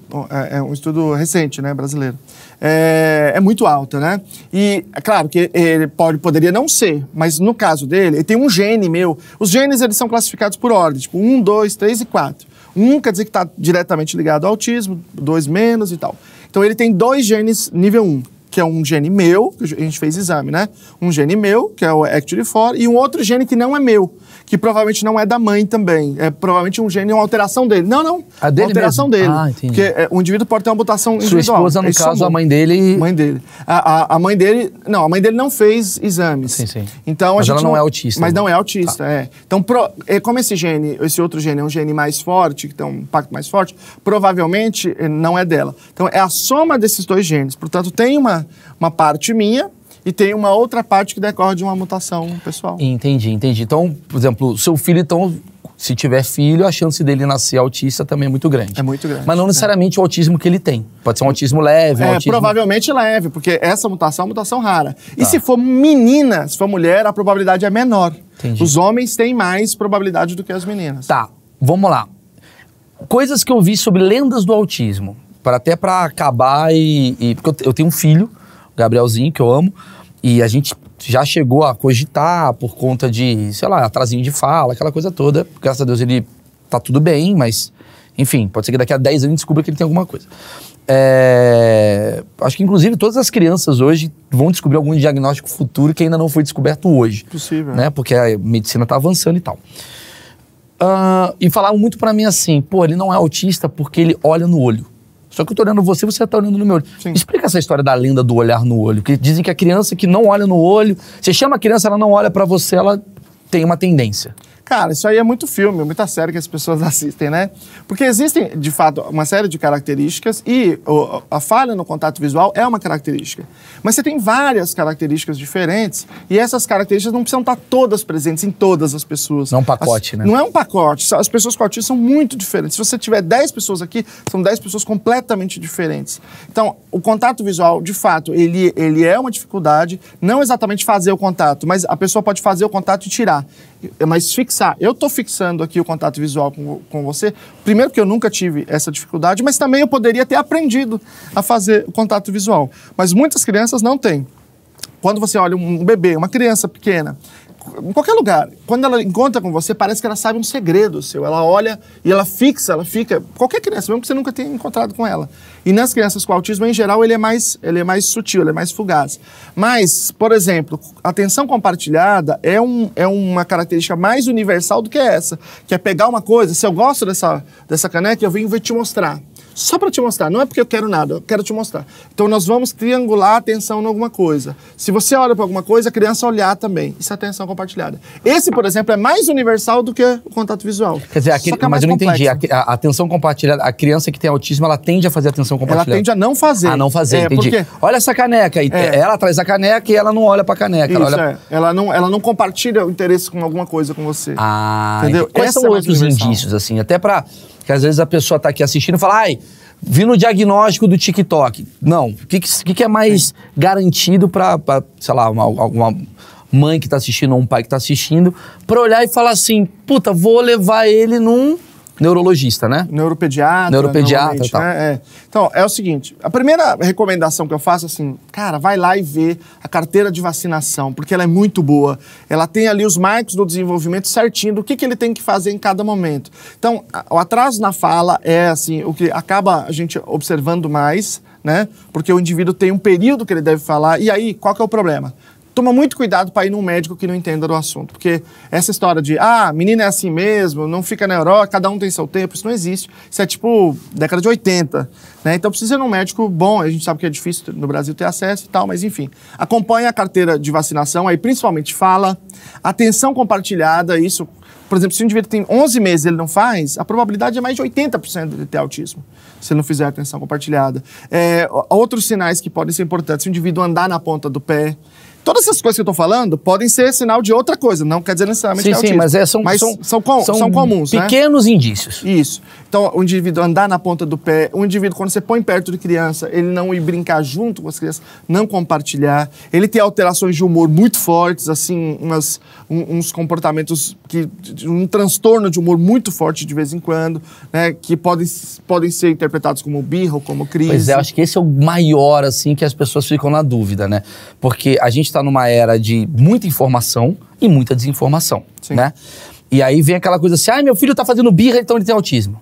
é, é um estudo recente, né, brasileiro. É, é muito alta, né? E, é claro que ele pode, poderia não ser, mas no caso dele, ele tem um gene meu. Os genes, eles são classificados por ordem, tipo 1, 2, 3 e 4. Um quer dizer que está diretamente ligado ao autismo, dois menos e tal. Então ele tem dois genes nível 1, que é um gene meu, que a gente fez exame, né? Um gene meu, que é o Act4, e um outro gene que não é meu, que provavelmente não é da mãe também. É provavelmente um gene, uma alteração dele. Não, não. A dele uma alteração mesmo? dele. Ah, entendi. Porque é, um indivíduo pode ter uma mutação individual. Sua esposa, no é caso, a mãe dele... Mãe dele. A, a, a, mãe dele... Não, a mãe dele não fez exames. Sim, sim. Então, mas a gente ela não, não é autista. Mas né? não é autista, tá. é. Então, pro, é, como esse gene, esse outro gene é um gene mais forte, que tem um impacto mais forte, provavelmente eh, não é dela. Então, é a soma desses dois genes. Portanto, tem uma, uma parte minha e tem uma outra parte que decorre de uma mutação pessoal. Entendi, entendi. Então, por exemplo, seu filho, então, se tiver filho, a chance dele nascer autista também é muito grande. É muito grande. Mas não necessariamente é. o autismo que ele tem. Pode ser um autismo leve. Um é, autismo... provavelmente leve, porque essa mutação é uma mutação rara. E tá. se for menina, se for mulher, a probabilidade é menor. Entendi. Os homens têm mais probabilidade do que as meninas. Tá, vamos lá. Coisas que eu vi sobre lendas do autismo. para até para acabar e, e, Porque eu tenho um filho, Gabrielzinho, que eu amo. E a gente já chegou a cogitar por conta de, sei lá, atrasinho de fala, aquela coisa toda. Graças a Deus ele tá tudo bem, mas enfim, pode ser que daqui a 10 anos descubra que ele tem alguma coisa. É... Acho que, inclusive, todas as crianças hoje vão descobrir algum diagnóstico futuro que ainda não foi descoberto hoje. Possível. Né? Porque a medicina está avançando e tal. Uh, e falavam muito para mim assim, pô, ele não é autista porque ele olha no olho. Só que eu tô olhando você, você tá olhando no meu olho. Sim. Explica essa história da lenda do olhar no olho. Que dizem que a criança que não olha no olho, você chama a criança, ela não olha para você, ela tem uma tendência. Cara, isso aí é muito filme, muita série que as pessoas assistem, né? Porque existem, de fato, uma série de características e a falha no contato visual é uma característica. Mas você tem várias características diferentes e essas características não precisam estar todas presentes em todas as pessoas. Não é um pacote, as, né? Não é um pacote. As pessoas com autismo são muito diferentes. Se você tiver 10 pessoas aqui, são 10 pessoas completamente diferentes. Então, o contato visual, de fato, ele, ele é uma dificuldade, não exatamente fazer o contato, mas a pessoa pode fazer o contato e tirar. Mas fixa fixar. Eu estou fixando aqui o contato visual com, com você, primeiro que eu nunca tive essa dificuldade, mas também eu poderia ter aprendido a fazer o contato visual. Mas muitas crianças não têm. Quando você olha um bebê, uma criança pequena, em qualquer lugar. Quando ela encontra com você, parece que ela sabe um segredo seu. Ela olha e ela fixa, ela fica. Qualquer criança, mesmo que você nunca tenha encontrado com ela. E nas crianças com autismo, em geral, ele é mais, ele é mais sutil, ele é mais fugaz. Mas, por exemplo, atenção compartilhada é, um, é uma característica mais universal do que essa, que é pegar uma coisa. Se eu gosto dessa, dessa caneca, eu venho te mostrar. Só para te mostrar, não é porque eu quero nada, eu quero te mostrar. Então nós vamos triangular a atenção em alguma coisa. Se você olha para alguma coisa, a criança olhar também. Isso é atenção compartilhada. Esse, por exemplo, é mais universal do que o contato visual. Quer dizer, aqui, é mas eu não complexo. entendi. A, a, atenção compartilhada, a criança que tem autismo, ela tende a fazer atenção compartilhada. Ela tende a não fazer. A não fazer, é, entendi. Porque... Olha essa caneca. É. é. Ela traz a caneca e ela não olha para a caneca. Isso, ela, olha... É. ela, não, ela não compartilha o interesse com alguma coisa com você. Ah, entendeu? Quais Essa são é outros indícios, assim, até para que às vezes a pessoa está aqui assistindo e fala, ai, vi no diagnóstico do TikTok. Não, o que, que, que, é mais garantido para, sei lá, alguma mãe que está assistindo ou um pai que está assistindo, para olhar e falar assim, puta, vou levar ele num Neurologista, né? Neuropediatra. Neuropediatra e tal. Né? É. Então, é o seguinte: a primeira recomendação que eu faço, assim, cara, vai lá e vê a carteira de vacinação, porque ela é muito boa. Ela tem ali os marcos do desenvolvimento certinho, do que, que ele tem que fazer em cada momento. Então, o atraso na fala é, assim, o que acaba a gente observando mais, né? Porque o indivíduo tem um período que ele deve falar, e aí, qual que é o problema? toma muito cuidado para ir num médico que não entenda do assunto. Porque essa história de, ah, menina é assim mesmo, não fica na Europa, cada um tem seu tempo, isso não existe. Isso é tipo década de 80. Né? Então precisa ir num médico bom, a gente sabe que é difícil no Brasil ter acesso e tal, mas enfim. Acompanhe a carteira de vacinação, aí principalmente fala. Atenção compartilhada, isso por exemplo, se um indivíduo tem 11 meses e ele não faz, a probabilidade é mais de 80% de ter autismo, se ele não fizer atenção compartilhada. É, outros sinais que podem ser importantes, se o indivíduo andar na ponta do pé, Todas essas coisas que eu tô falando podem ser sinal de outra coisa, não quer dizer necessariamente sim, que é autismo. Sim, mas, é, são, mas são, são, com, são, são comuns, né? pequenos né? indícios. Isso. Então, o indivíduo andar na ponta do pé, o indivíduo, quando você põe perto de criança, ele não ir brincar junto com as crianças, não compartilhar, ele ter alterações de humor muito fortes, assim, umas, um, uns comportamentos, que um transtorno de humor muito forte de vez em quando, né, que podem, podem ser interpretados como birro, como crise. Pois é, eu acho que esse é o maior, assim, que as pessoas ficam na dúvida, né? Porque a gente tá está numa era de muita informação e muita desinformação, Sim. né? E aí vem aquela coisa assim, ah, meu filho está fazendo birra, então ele tem autismo.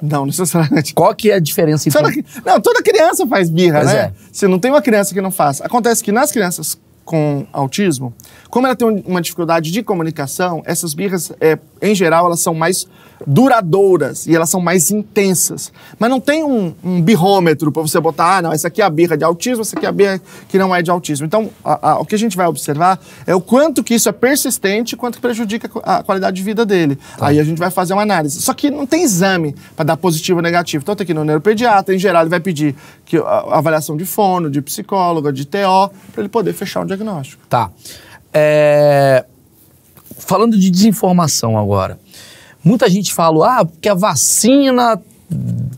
Não, necessariamente. Qual que é a diferença entre... Toda, não, toda criança faz birra, pois né? É. Se não tem uma criança que não faça. Acontece que nas crianças com autismo, como ela tem uma dificuldade de comunicação, essas birras, é, em geral, elas são mais duradouras e elas são mais intensas. Mas não tem um, um birrômetro para você botar, ah, não, essa aqui é a birra de autismo, essa aqui é a birra que não é de autismo. Então, a, a, o que a gente vai observar é o quanto que isso é persistente e quanto que prejudica a qualidade de vida dele. Tá. Aí a gente vai fazer uma análise. Só que não tem exame para dar positivo ou negativo. Então, tem aqui no neuropediatra, em geral, ele vai pedir que, a, avaliação de fono, de psicóloga, de TO, para ele poder fechar o um diagnóstico. Tá. É... Falando de desinformação agora. Muita gente fala, ah, porque a vacina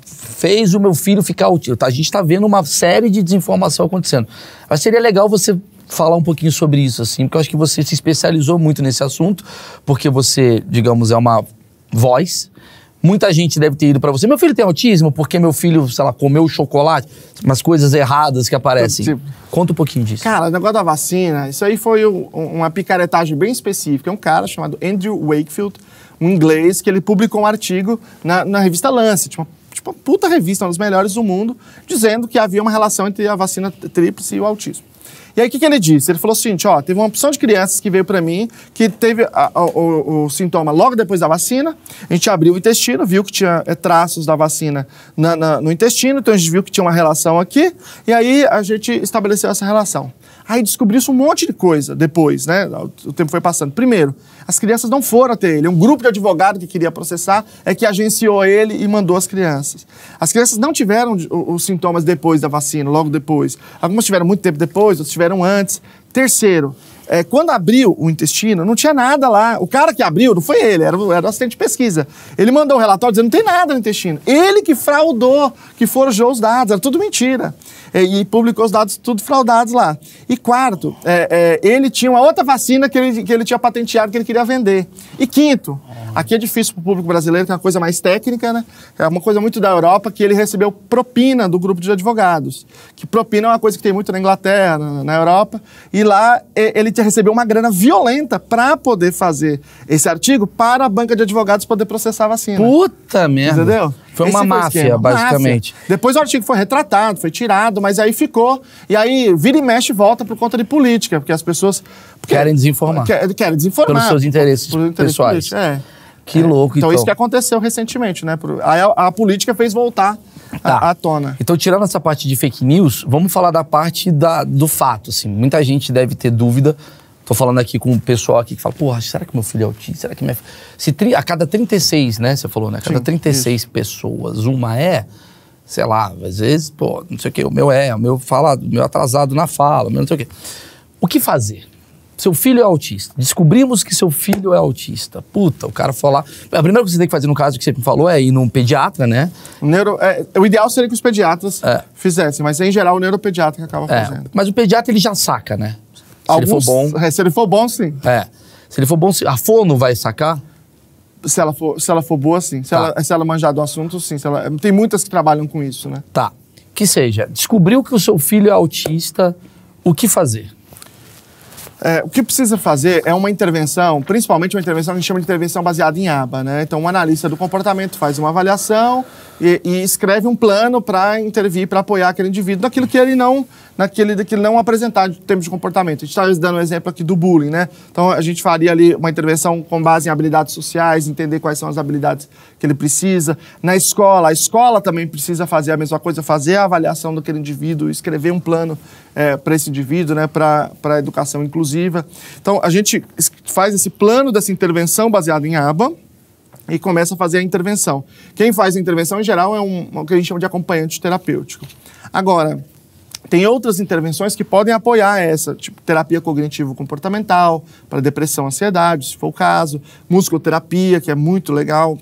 fez o meu filho ficar autista. Tá, a gente está vendo uma série de desinformação acontecendo. Mas seria legal você falar um pouquinho sobre isso, assim, porque eu acho que você se especializou muito nesse assunto, porque você, digamos, é uma voz. Muita gente deve ter ido para você. Meu filho tem autismo porque meu filho, sei lá, comeu chocolate, umas coisas erradas que aparecem. Tipo, Conta um pouquinho disso. Cara, o negócio da vacina, isso aí foi um, uma picaretagem bem específica. É um cara chamado Andrew Wakefield, um inglês, que ele publicou um artigo na, na revista Lancet, uma, tipo, tipo, uma puta revista, uma das melhores do mundo, dizendo que havia uma relação entre a vacina tríplice e o autismo. E aí, o que, que ele disse? Ele falou o seguinte: ó, teve uma opção de crianças que veio para mim que teve a, a, o, o, sintoma logo depois da vacina. A gente abriu o intestino, viu que tinha eh, traços da vacina na, na, no intestino, então a gente viu que tinha uma relação aqui. E aí a gente estabeleceu essa relação. Aí descobriu-se um monte de coisa depois, né? O tempo foi passando. Primeiro, as crianças não foram até ele. Um grupo de advogado que queria processar é que agenciou ele e mandou as crianças. As crianças não tiveram os sintomas depois da vacina, logo depois. Algumas tiveram muito tempo depois, outras tiveram antes. Terceiro, é, quando abriu o intestino, não tinha nada lá. O cara que abriu não foi ele, era, era o assistente de pesquisa. Ele mandou um relatório dizendo não tem nada no intestino. Ele que fraudou, que forjou os dados, era tudo mentira. É, e publicou os dados tudo fraudados lá. E quarto, é, é, ele tinha uma outra vacina que ele, que ele tinha patenteado que ele queria vender. E quinto, aqui é difícil para o público brasileiro, que é uma coisa mais técnica, né? É uma coisa muito da Europa, que ele recebeu propina do grupo de advogados. Que propina é uma coisa que tem muito na Inglaterra, na Europa. E lá é, ele recebeu uma grana violenta para poder fazer esse artigo para a banca de advogados poder processar a vacina. Puta merda! Entendeu? Foi uma máfia, basicamente. Máfia. Depois o artigo foi retratado, foi tirado, mas aí ficou. E aí vira e mexe volta por conta de política, porque as pessoas. Porque querem desinformar. Querem, querem desinformar. Pelos seus interesses por, por pessoais. É. Que é. louco, então, então. isso que aconteceu recentemente, né? Aí a, a política fez voltar tá. à, tona. Então, tirando essa parte de fake news, vamos falar da parte da, do fato, assim. Muita gente deve ter dúvida Tô falando aqui com o pessoal aqui que fala, porra, será que meu filho é autista? Será que minha... Se tri... A cada 36, né? Você falou, né? A cada Sim, 36 isso. pessoas, uma é, sei lá, às vezes, pô, não sei o quê, o meu é, o meu fala, o meu é atrasado na fala, o meu não sei o quê. O que fazer? Seu filho é autista. Descobrimos que seu filho é autista. Puta, o cara falar. A primeira coisa que você tem que fazer no caso que você me falou é ir num pediatra, né? Neuro, é, o ideal seria que os pediatras é. fizessem, mas em geral o neuropediatra que acaba é. fazendo. Mas o pediatra ele já saca, né? Alguns, se ele for bom. É, se ele for bom, sim. É. Se ele for bom, a Fono vai sacar? Se ela for, se ela for boa, sim. Se, tá. ela, se ela manjar do assunto, sim. Se ela, tem muitas que trabalham com isso, né? Tá. Que seja, descobriu que o seu filho é autista, o que fazer? É, o que precisa fazer é uma intervenção, principalmente uma intervenção que a gente chama de intervenção baseada em aba. Né? Então, um analista do comportamento faz uma avaliação e, e escreve um plano para intervir, para apoiar aquele indivíduo naquilo que ele não, naquele, ele não apresentar em termos de comportamento. A gente está dando um exemplo aqui do bullying. Né? Então, a gente faria ali uma intervenção com base em habilidades sociais, entender quais são as habilidades que ele precisa. Na escola, a escola também precisa fazer a mesma coisa, fazer a avaliação daquele indivíduo, escrever um plano é, para esse indivíduo, né, para a educação inclusiva. Então, a gente faz esse plano dessa intervenção baseado em aba e começa a fazer a intervenção. Quem faz a intervenção, em geral, é um, o que a gente chama de acompanhante terapêutico. Agora, tem outras intervenções que podem apoiar essa, tipo terapia cognitivo-comportamental, para depressão, ansiedade, se for o caso, musicoterapia, que é muito legal,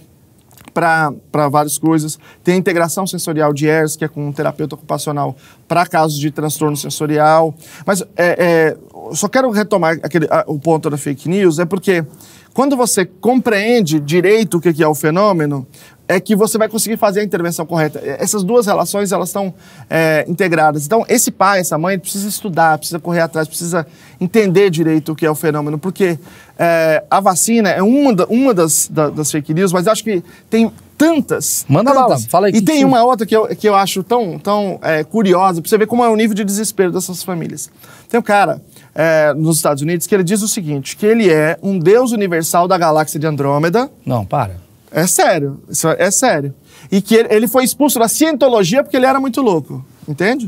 para várias coisas. Tem a integração sensorial de ERS, que é com um terapeuta ocupacional para casos de transtorno sensorial. Mas é, é, só quero retomar aquele, a, o ponto da fake news, é porque quando você compreende direito o que é o fenômeno, é que você vai conseguir fazer a intervenção correta. Essas duas relações elas estão é, integradas. Então esse pai, essa mãe precisa estudar, precisa correr atrás, precisa entender direito o que é o fenômeno, porque é, a vacina é uma, da, uma das, da, das fake news, mas acho que tem tantas. Manda lá, fala aí. E tem uma outra que eu, que eu acho tão, tão é, curiosa, pra você ver como é o nível de desespero dessas famílias. Tem um cara é, nos Estados Unidos que ele diz o seguinte, que ele é um deus universal da galáxia de Andrômeda. Não, para. É sério, isso é sério. E que ele foi expulso da cientologia porque ele era muito louco, entende?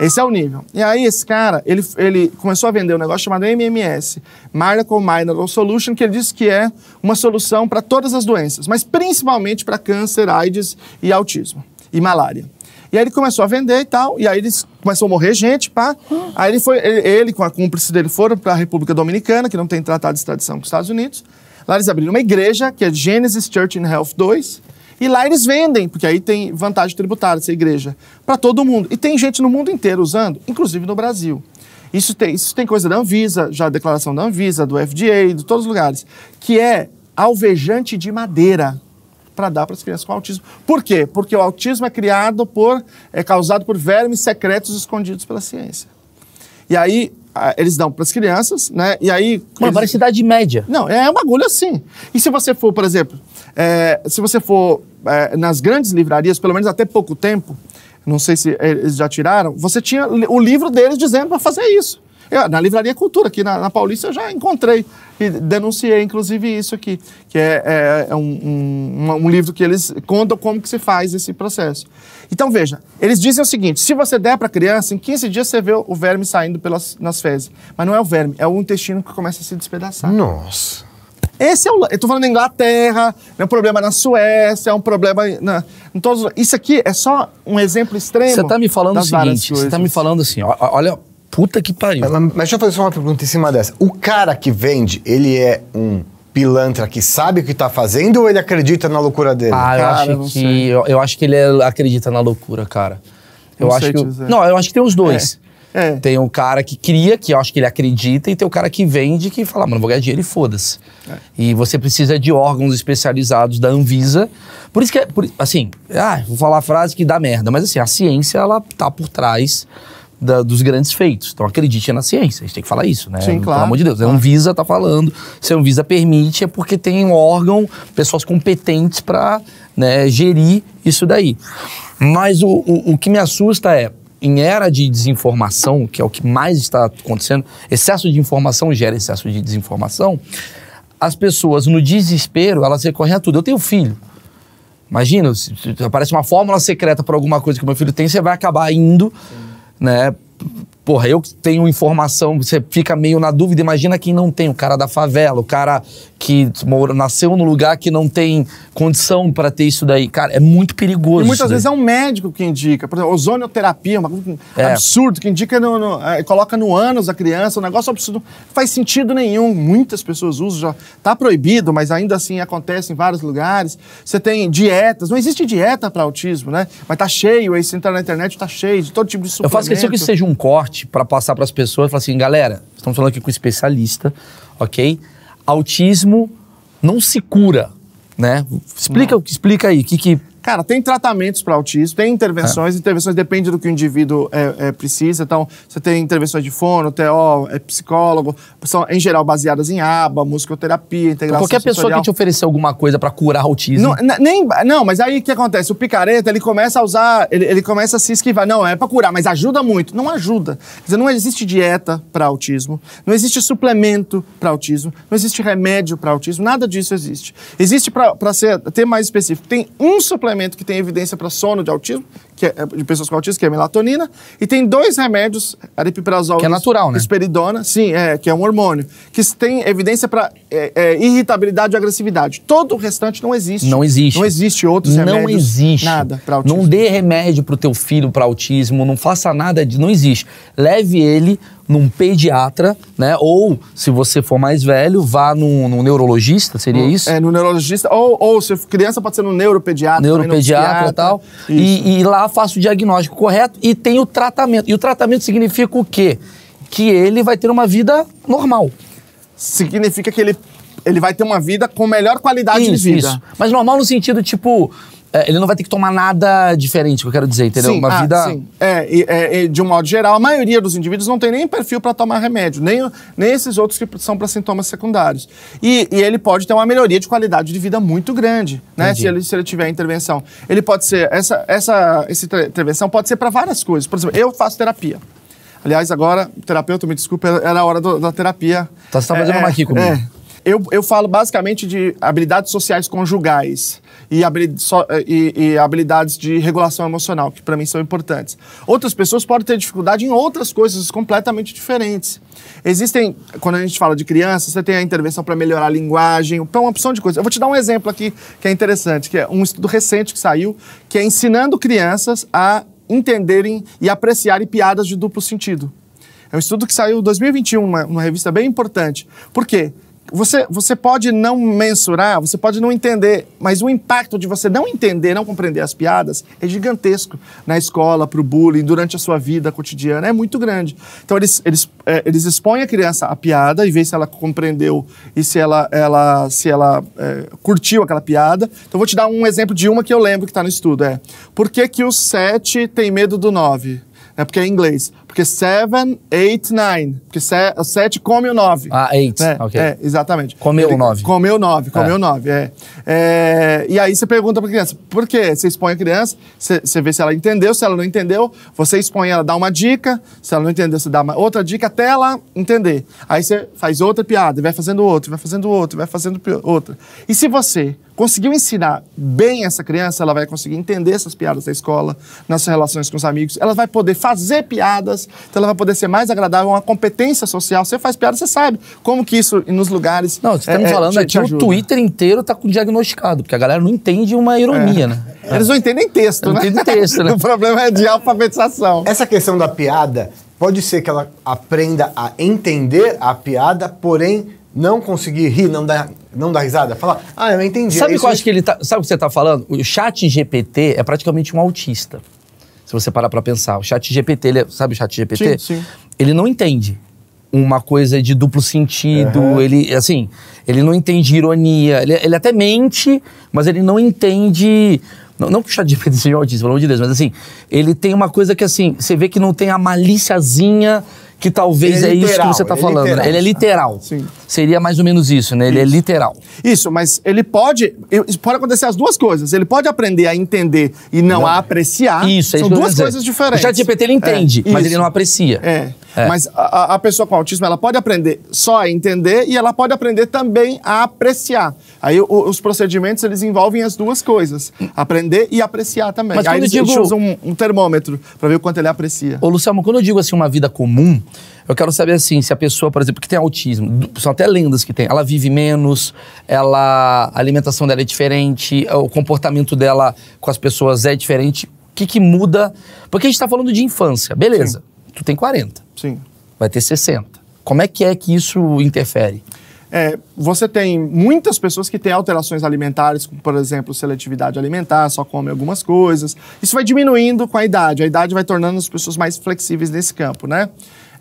Esse é o nível. E aí esse cara, ele, ele começou a vender um negócio chamado MMS, Miracle Mineral Solution, que ele diz que é uma solução para todas as doenças, mas principalmente para câncer, AIDS e autismo e malária. E aí ele começou a vender e tal, e aí eles começou a morrer gente, pá. Aí ele foi, ele, ele com a cúmplice dele foram para a República Dominicana, que não tem tratado de extradição com os Estados Unidos. Lá eles abriram uma igreja, que é Genesis Church in Health 2, e lá eles vendem, porque aí tem vantagem tributária essa igreja, para todo mundo. E tem gente no mundo inteiro usando, inclusive no Brasil. Isso tem, isso tem coisa da Anvisa, já a declaração da Anvisa, do FDA, de todos os lugares, que é alvejante de madeira para dar para as crianças com autismo. Por quê? Porque o autismo é criado por, é causado por vermes secretos escondidos pela ciência. E aí eles dão para as crianças, né? E aí. uma eles... É média. Não, é uma agulha assim. E se você for, por exemplo, é, se você for é, nas grandes livrarias, pelo menos até pouco tempo, não sei se eles já tiraram, você tinha o livro deles dizendo para fazer isso. Eu, é, na Livraria Cultura, aqui na, na, Paulista, eu já encontrei e denunciei, inclusive, isso aqui, que é, é, é um, um, um, livro que eles contam como que se faz esse processo. Então, veja, eles dizem o seguinte, se você der para a criança, em 15 dias você vê o verme saindo pelas, nas fezes. Mas não é o verme, é o intestino que começa a se despedaçar. Nossa! Esse é o. Eu tô falando na Inglaterra, é um problema na Suécia, é um problema. Na, todos, isso aqui é só um exemplo extremo. Você está me falando o seguinte: você está me falando assim, olha Puta que pariu. Mas, mas deixa eu fazer só uma pergunta em cima dessa. O cara que vende, ele é um pilantra que sabe o que tá fazendo ou ele acredita na loucura dele? Ah, cara, eu acho que. Eu, eu, acho que ele é, acredita na loucura, cara. Eu não acho que. Dizer. Não, eu acho que tem os dois. É. É. Tem o cara que cria, que eu acho que ele acredita, e tem o cara que vende, que fala, mano, vou ganhar dinheiro e foda-se. É. E você precisa de órgãos especializados da Anvisa. Por isso que, é, por, assim, ah, vou falar a frase que dá merda, mas assim, a ciência, ela tá por trás da, dos grandes feitos. Então acredite na ciência, a gente tem que falar isso, né? Sim, claro. Pelo amor de Deus. É um visa tá falando, se é um visa permite, é porque tem um órgão, pessoas competentes para né, gerir isso daí. Mas o, o, o que me assusta é, em era de desinformação, que é o que mais está acontecendo, excesso de informação gera excesso de desinformação, as pessoas, no desespero, elas recorrem a tudo. Eu tenho filho. Imagina, se aparece uma fórmula secreta para alguma coisa que meu filho tem, você vai acabar indo. Sim né? Porra, eu que tenho informação, você fica meio na dúvida. Imagina quem não tem, o cara da favela, o cara que mora, nasceu num lugar que não tem condição para ter isso daí. Cara, é muito perigoso. E muitas vezes é um médico que indica. Por exemplo, ozonioterapia, um é. absurdo, que indica, no, no, é, coloca no ânus a criança, um negócio absurdo. Não faz sentido nenhum. Muitas pessoas usam, já tá proibido, mas ainda assim acontece em vários lugares. Você tem dietas, não existe dieta para autismo, né? Mas tá cheio aí, você entrar na internet, tá cheio de todo tipo de suplemento. Eu faço questão que seja um corte para passar para as pessoas, falar assim, galera, estamos falando aqui com um especialista, ok? Autismo não se cura, né? Explica, não. explica aí, que, que Cara, tem tratamentos para autismo, tem intervenções, é. intervenções depende do que o indivíduo é, é, precisa. Então, você tem intervenções de fono, TO, é psicólogo, são em geral baseadas em aba, musicoterapia, então, integração. Então, qualquer sensorial. pessoa que te oferecer alguma coisa para curar autismo. Não, nem, não, mas aí o que acontece? O picareta ele começa a usar, ele, ele começa a se esquivar. Não, é para curar, mas ajuda muito. Não ajuda. Quer dizer, não existe dieta para autismo, não existe suplemento para autismo, não existe remédio para autismo, nada disso existe. Existe para ser ter mais específico, tem um suplemento suplemento que tem evidência para sono de autismo, que é, de pessoas com autismo, que é a melatonina, e tem dois remédios, aripiprazol que é natural, né? Esperidona, sim, é, que é um hormônio, que tem evidência para é, é, irritabilidade e agressividade. Todo o restante não existe. Não existe. Não existe outros não remédios. Não existe. Nada para autismo. Não dê remédio para o teu filho para autismo, não faça nada de, não existe. Leve ele num pediatra, né? Ou, se você for mais velho, vá num, num neurologista, seria isso? É, no neurologista. Ou, ou se criança, pode ser no neuropediatra. Neuropediatra e tal. E, e, lá faço o diagnóstico correto e tem o tratamento. E o tratamento significa o quê? Que ele vai ter uma vida normal. Significa que ele, ele vai ter uma vida com melhor qualidade isso, de vida. Isso. Mas normal no sentido, tipo é, ele não vai ter que tomar nada diferente, que eu quero dizer, entendeu? Sim, Uma ah, vida. Sim. É, é, de um modo geral, a maioria dos indivíduos não tem nem perfil para tomar remédio, nem, nem esses outros que são para sintomas secundários. E, e, ele pode ter uma melhoria de qualidade de vida muito grande, né? Se ele, se ele tiver intervenção. Ele pode ser. Essa, essa, essa intervenção pode ser para várias coisas. Por exemplo, eu faço terapia. Aliás, agora, terapeuta, me desculpa, era a hora do, da terapia. Tá, você está fazendo é, uma aqui comigo. É, é. Eu, eu falo basicamente de habilidades sociais conjugais. Eh, e, habilidades de regulação emocional, que para mim são importantes. Outras pessoas podem ter dificuldade em outras coisas completamente diferentes. Existem, quando a gente fala de criança, você tem a intervenção para melhorar a linguagem, uma opção de coisas. Eu vou te dar um exemplo aqui que é interessante, que é um estudo recente que saiu, que é ensinando crianças a entenderem e apreciarem piadas de duplo sentido. É um estudo que saiu em 2021, uma, uma revista bem importante. Por quê? Você, você pode não mensurar, você pode não entender, mas o impacto de você não entender, não compreender as piadas é gigantesco na escola, para o bullying, durante a sua vida cotidiana, é muito grande. Então eles, eles, é, eles expõem a criança à piada e vê se ela compreendeu e se ela, ela, se ela é, curtiu aquela piada. Então vou te dar um exemplo de uma que eu lembro que está no estudo. É, por que, que o 7 tem medo do 9? É porque é em inglês. Porque seven, eight, nine, Porque sete, come o nove. Ah, eight. É, É, exatamente. Comeu o nove. Comeu o nove, é. comeu o nove, é. é. E aí você pergunta pra criança, por quê? Você expõe a criança, você, você vê se ela entendeu, se ela não entendeu, você expõe ela, dá uma dica, se ela não entendeu, você dá uma, outra dica até ela entender. Aí você faz outra piada, vai fazendo outra, vai fazendo outra, vai fazendo outra. E se você conseguiu ensinar bem essa criança, ela vai conseguir entender essas piadas da escola, nas relações com os amigos, ela vai poder fazer piadas piadas, então ela vai poder ser mais agradável, uma competência social. Você faz piada, você sabe como que isso nos lugares. Não, tá estamos é, é, falando é, aqui, o Twitter inteiro tá com diagnosticado, porque a galera não entende uma ironia, é. né? É. Eles não entendem texto, não né? Entendem texto, né? o problema é de alfabetização. Essa questão da piada, pode ser que ela aprenda a entender a piada, porém não conseguir rir, não dar, não dar risada, falar, ah, eu entendi. É sabe o que eu acho que ele tá. Sabe o que você tá falando? O chat GPT é praticamente um autista se você parar para pensar. O chat GPT, ele, é, sabe o chat GPT? Sim, sim. Ele não entende uma coisa de duplo sentido, uhum. ele, assim, ele não entende ironia, ele, ele até mente, mas ele não entende... Não, não que o chat GPT seja autismo, pelo amor de Deus, mas assim, ele tem uma coisa que assim, você vê que não tem a maliciazinha que talvez é, é, isso que você está é falando, né? Ele é literal. Sim. Seria mais ou menos isso, né? Ele é isso. é literal. Isso, mas ele pode. Pode acontecer as duas coisas. Ele pode aprender a entender e não, não. a apreciar. Isso, é São isso duas coisas diferentes. O GPT ele entende, é, mas ele não aprecia. É. É. Mas a, a, pessoa com autismo, ela pode aprender só a entender e ela pode aprender também a apreciar. Aí o, os procedimentos, eles envolvem as duas coisas. Aprender e apreciar também. Mas Aí eles, digo... eles usam um, um termômetro para ver o quanto ele aprecia. Ô, Luciano, quando eu digo assim, uma vida comum, eu quero saber assim, se a pessoa, por exemplo, que tem autismo, são até lendas que tem, ela vive menos, ela, a alimentação dela é diferente, o comportamento dela com as pessoas é diferente. O que, que muda? Porque a gente está falando de infância, beleza. Sim tu tem 40. Sim. Vai ter 60. Como é que é que isso interfere? É, você tem muitas pessoas que têm alterações alimentares, por exemplo, seletividade alimentar, só comem algumas coisas. Isso vai diminuindo com a idade. A idade vai tornando as pessoas mais flexíveis nesse campo, né?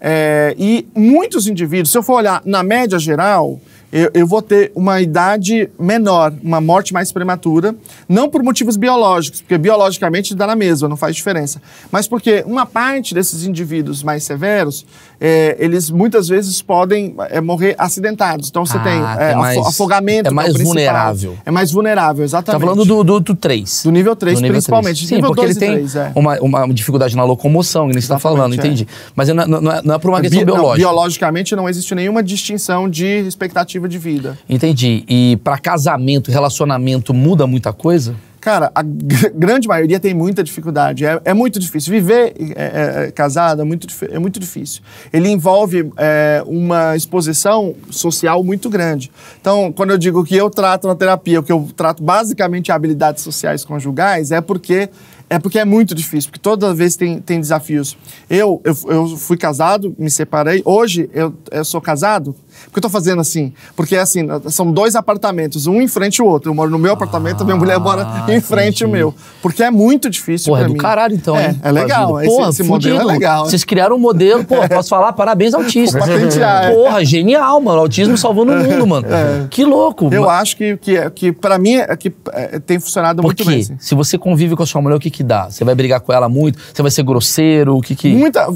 É, e muitos indivíduos, se eu for olhar na média geral, eu, eu, vou ter uma idade menor, uma morte mais prematura, não por motivos biológicos, porque biologicamente dá na mesma, não faz diferença, mas porque uma parte desses indivíduos mais severos é, eles muitas vezes podem é, morrer acidentados. Então você ah, tem é, mais, afogamento. É, é mais vulnerável. É mais vulnerável, tá exatamente. Tá falando do, do, do 3. Do nível 3, do nível principalmente. 3. Sim, nível porque ele tem 3, é. uma, uma dificuldade na locomoção, que nem está falando, é. entendi. Mas não, não, não, é, para por uma questão Bi, biológica. Não, biologicamente não existe nenhuma distinção de expectativa de vida. Entendi. E para casamento, relacionamento, muda muita coisa? Cara, a grande maioria tem muita dificuldade. É, é muito difícil. Viver é, é, é casado é muito, é muito difícil. Ele envolve é, uma exposição social muito grande. Então, quando eu digo que eu trato na terapia, o que eu trato basicamente habilidades sociais conjugais, é porque é porque é muito difícil, porque toda vez tem, tem desafios. Eu, eu, eu fui casado, me separei. Hoje eu, eu sou casado. Porque eu tô fazendo assim? Porque assim, são dois apartamentos, um em frente ao outro. Eu moro no meu ah, apartamento, minha mulher ah, mora em frente ao meu. Porque é muito difícil. Porra, é do mim. caralho, então. É, hein? é legal. Porra, esse, modelo é legal. Vocês criaram um modelo, pô, posso falar? Parabéns, autista. É. Porra, genial, mano. Autismo salvando o mundo, mano. É. Que louco. Eu mano. acho que, que, que para mim, é, que, é, tem funcionado muito bem. Assim. Se você convive com a sua mulher, o que que dá? Você vai brigar com ela muito? Você vai ser grosseiro? O que que... Muita...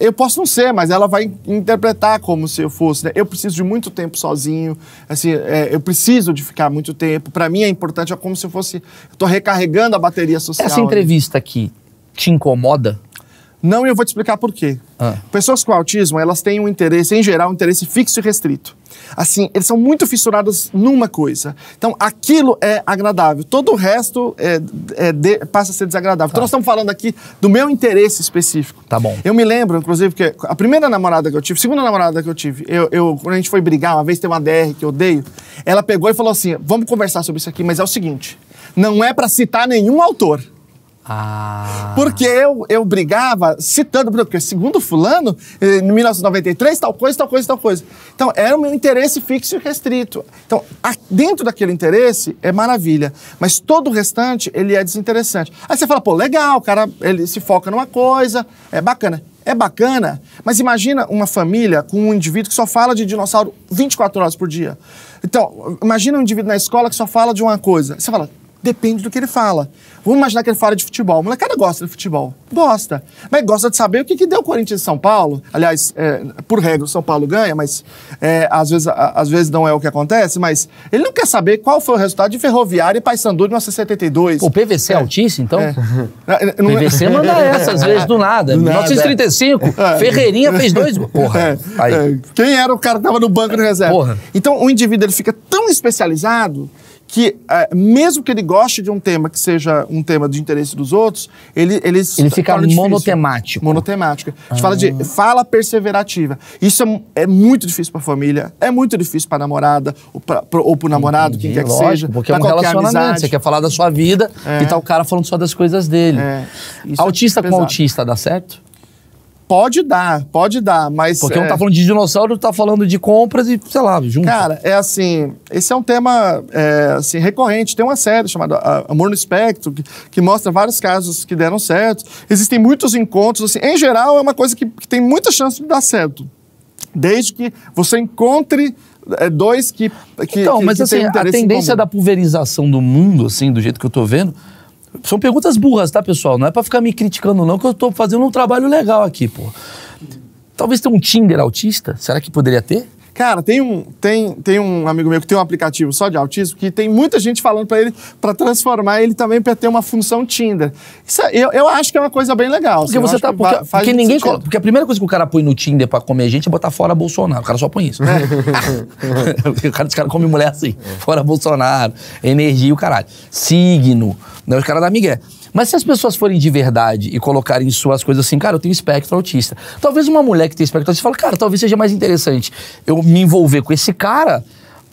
Eu posso não ser, mas ela vai interpretar como se eu fosse. Né? Eu preciso de muito tempo sozinho. Assim, é, eu preciso de ficar muito tempo. Para mim é importante, é como se eu fosse... Estou recarregando a bateria social. Essa entrevista aqui te incomoda? Não, e eu vou te explicar por quê. Ah. Pessoas com autismo, elas têm um interesse, em geral, um interesse fixo e restrito. Assim, eles são muito fissurados numa coisa. Então, aquilo é agradável. Todo o resto é, é de, passa a ser desagradável. Então, tá. Então, nós estamos falando aqui do meu interesse específico. Tá bom. Eu me lembro, inclusive, que a primeira namorada que eu tive, segunda namorada que eu tive, eu, eu, quando a gente foi brigar, uma vez tem uma DR que eu odeio, ela pegou e falou assim: vamos conversar sobre isso aqui, mas é o seguinte, não é para citar nenhum autor. Ah. Porque eu, eu brigava citando, porque segundo fulano, eh, em 1993, tal coisa, tal coisa, tal coisa. Então, era o meu interesse fixo e restrito. Então, dentro daquele interesse, é maravilha. Mas todo o restante, ele é desinteressante. Aí você fala, pô, legal, o cara ele se foca numa coisa, é bacana. É bacana, mas imagina uma família com um indivíduo que só fala de dinossauro 24 horas por dia. Então, imagina um indivíduo na escola que só fala de uma coisa. Você fala, Depende do que ele fala. Vamos imaginar que ele fala de futebol. O molecada gosta de futebol. Gosta. Mas gosta de saber o que, que deu o Corinthians em São Paulo. Aliás, é, por regra, o São Paulo ganha, mas é, às, vezes, às vezes não é o que acontece. Mas ele não quer saber qual foi o resultado de Ferroviária e Paysandu de 1972. O PVC é, é altíssimo, então? É. é o é. PVC manda essa, às vezes, do nada. Do 1935, é. Ferreirinha fez dois. Porra. Quem era o cara que estava no banco de reserva? Porra. Então, o indivíduo ele fica tão especializado que, é, mesmo que ele goste de um tema que seja um tema de interesse dos outros, ele. Ele, ele fica monotemático. Monotemático. A gente ah. fala de ah. fala perseverativa. Isso é, é muito difícil para a família, é muito difícil para a namorada, ou para o namorado, Entendi, quem quer que seja. Porque é um relacionamento, amizade. você quer falar da sua vida é. e tá o cara falando só das coisas dele. É, é autista com autista dá certo? Pode dar, pode dar, mas. Porque é... um tá falando de dinossauro, tá falando de compras e, sei lá, junto. Cara, é assim. Esse é um tema é, assim, recorrente. Tem uma série chamada ah, Amor no Espectro, que, que, mostra vários casos que deram certo. Existem muitos encontros, assim. Em geral, é uma coisa que, que tem muita chance de dar certo. Desde que você encontre é, dois que. que então, que, mas assim, a tendência da pulverização do mundo, assim, do jeito que eu tô vendo são perguntas burras, tá, pessoal? Não é para ficar me criticando, não, que eu tô fazendo um trabalho legal aqui, pô. Talvez tenha um Tinder autista. Será que poderia ter? Cara, tem um, tem, tem um amigo meu que tem um aplicativo só de autismo que tem muita gente falando para ele para transformar ele também para ter uma função Tinder. Isso, é, eu, eu acho que é uma coisa bem legal. Porque assim, você tá. Porque, porque ninguém coloca, Porque a primeira coisa que o cara põe no Tinder para comer gente é botar fora Bolsonaro. O cara só põe isso. Né? o cara, os caras comem mulher assim. Fora Bolsonaro, energia e o caralho. Signo. Né? Os caras da Miguel. Mas se as pessoas forem de verdade e colocarem suas coisas assim, cara, eu tenho espectro autista. Talvez uma mulher que tem espectro autista fale, cara, talvez seja mais interessante eu me envolver com esse cara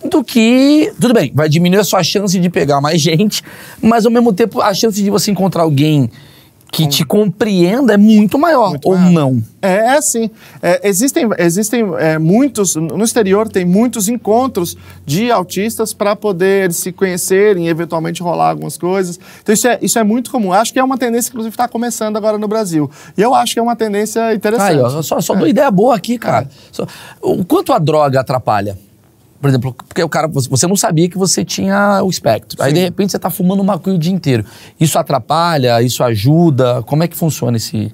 do que. Tudo bem, vai diminuir a sua chance de pegar mais gente, mas ao mesmo tempo a chance de você encontrar alguém que te compreenda é muito maior, muito ou maior. não? É, é assim. É, existem existem é, muitos, no exterior tem muitos encontros de autistas para poder se conhecerem, eventualmente rolar algumas coisas. Então isso é, isso é muito comum. Acho que é uma tendência, inclusive, está começando agora no Brasil. E eu acho que é uma tendência interessante. Aí, ó, só, só dou é. ideia boa aqui, cara. É. Só, o quanto a droga atrapalha? Por exemplo, porque o cara, você não sabia que você tinha o espectro. Sim. Aí de repente você está fumando maconha o dia inteiro. Isso atrapalha? Isso ajuda? Como é que funciona esse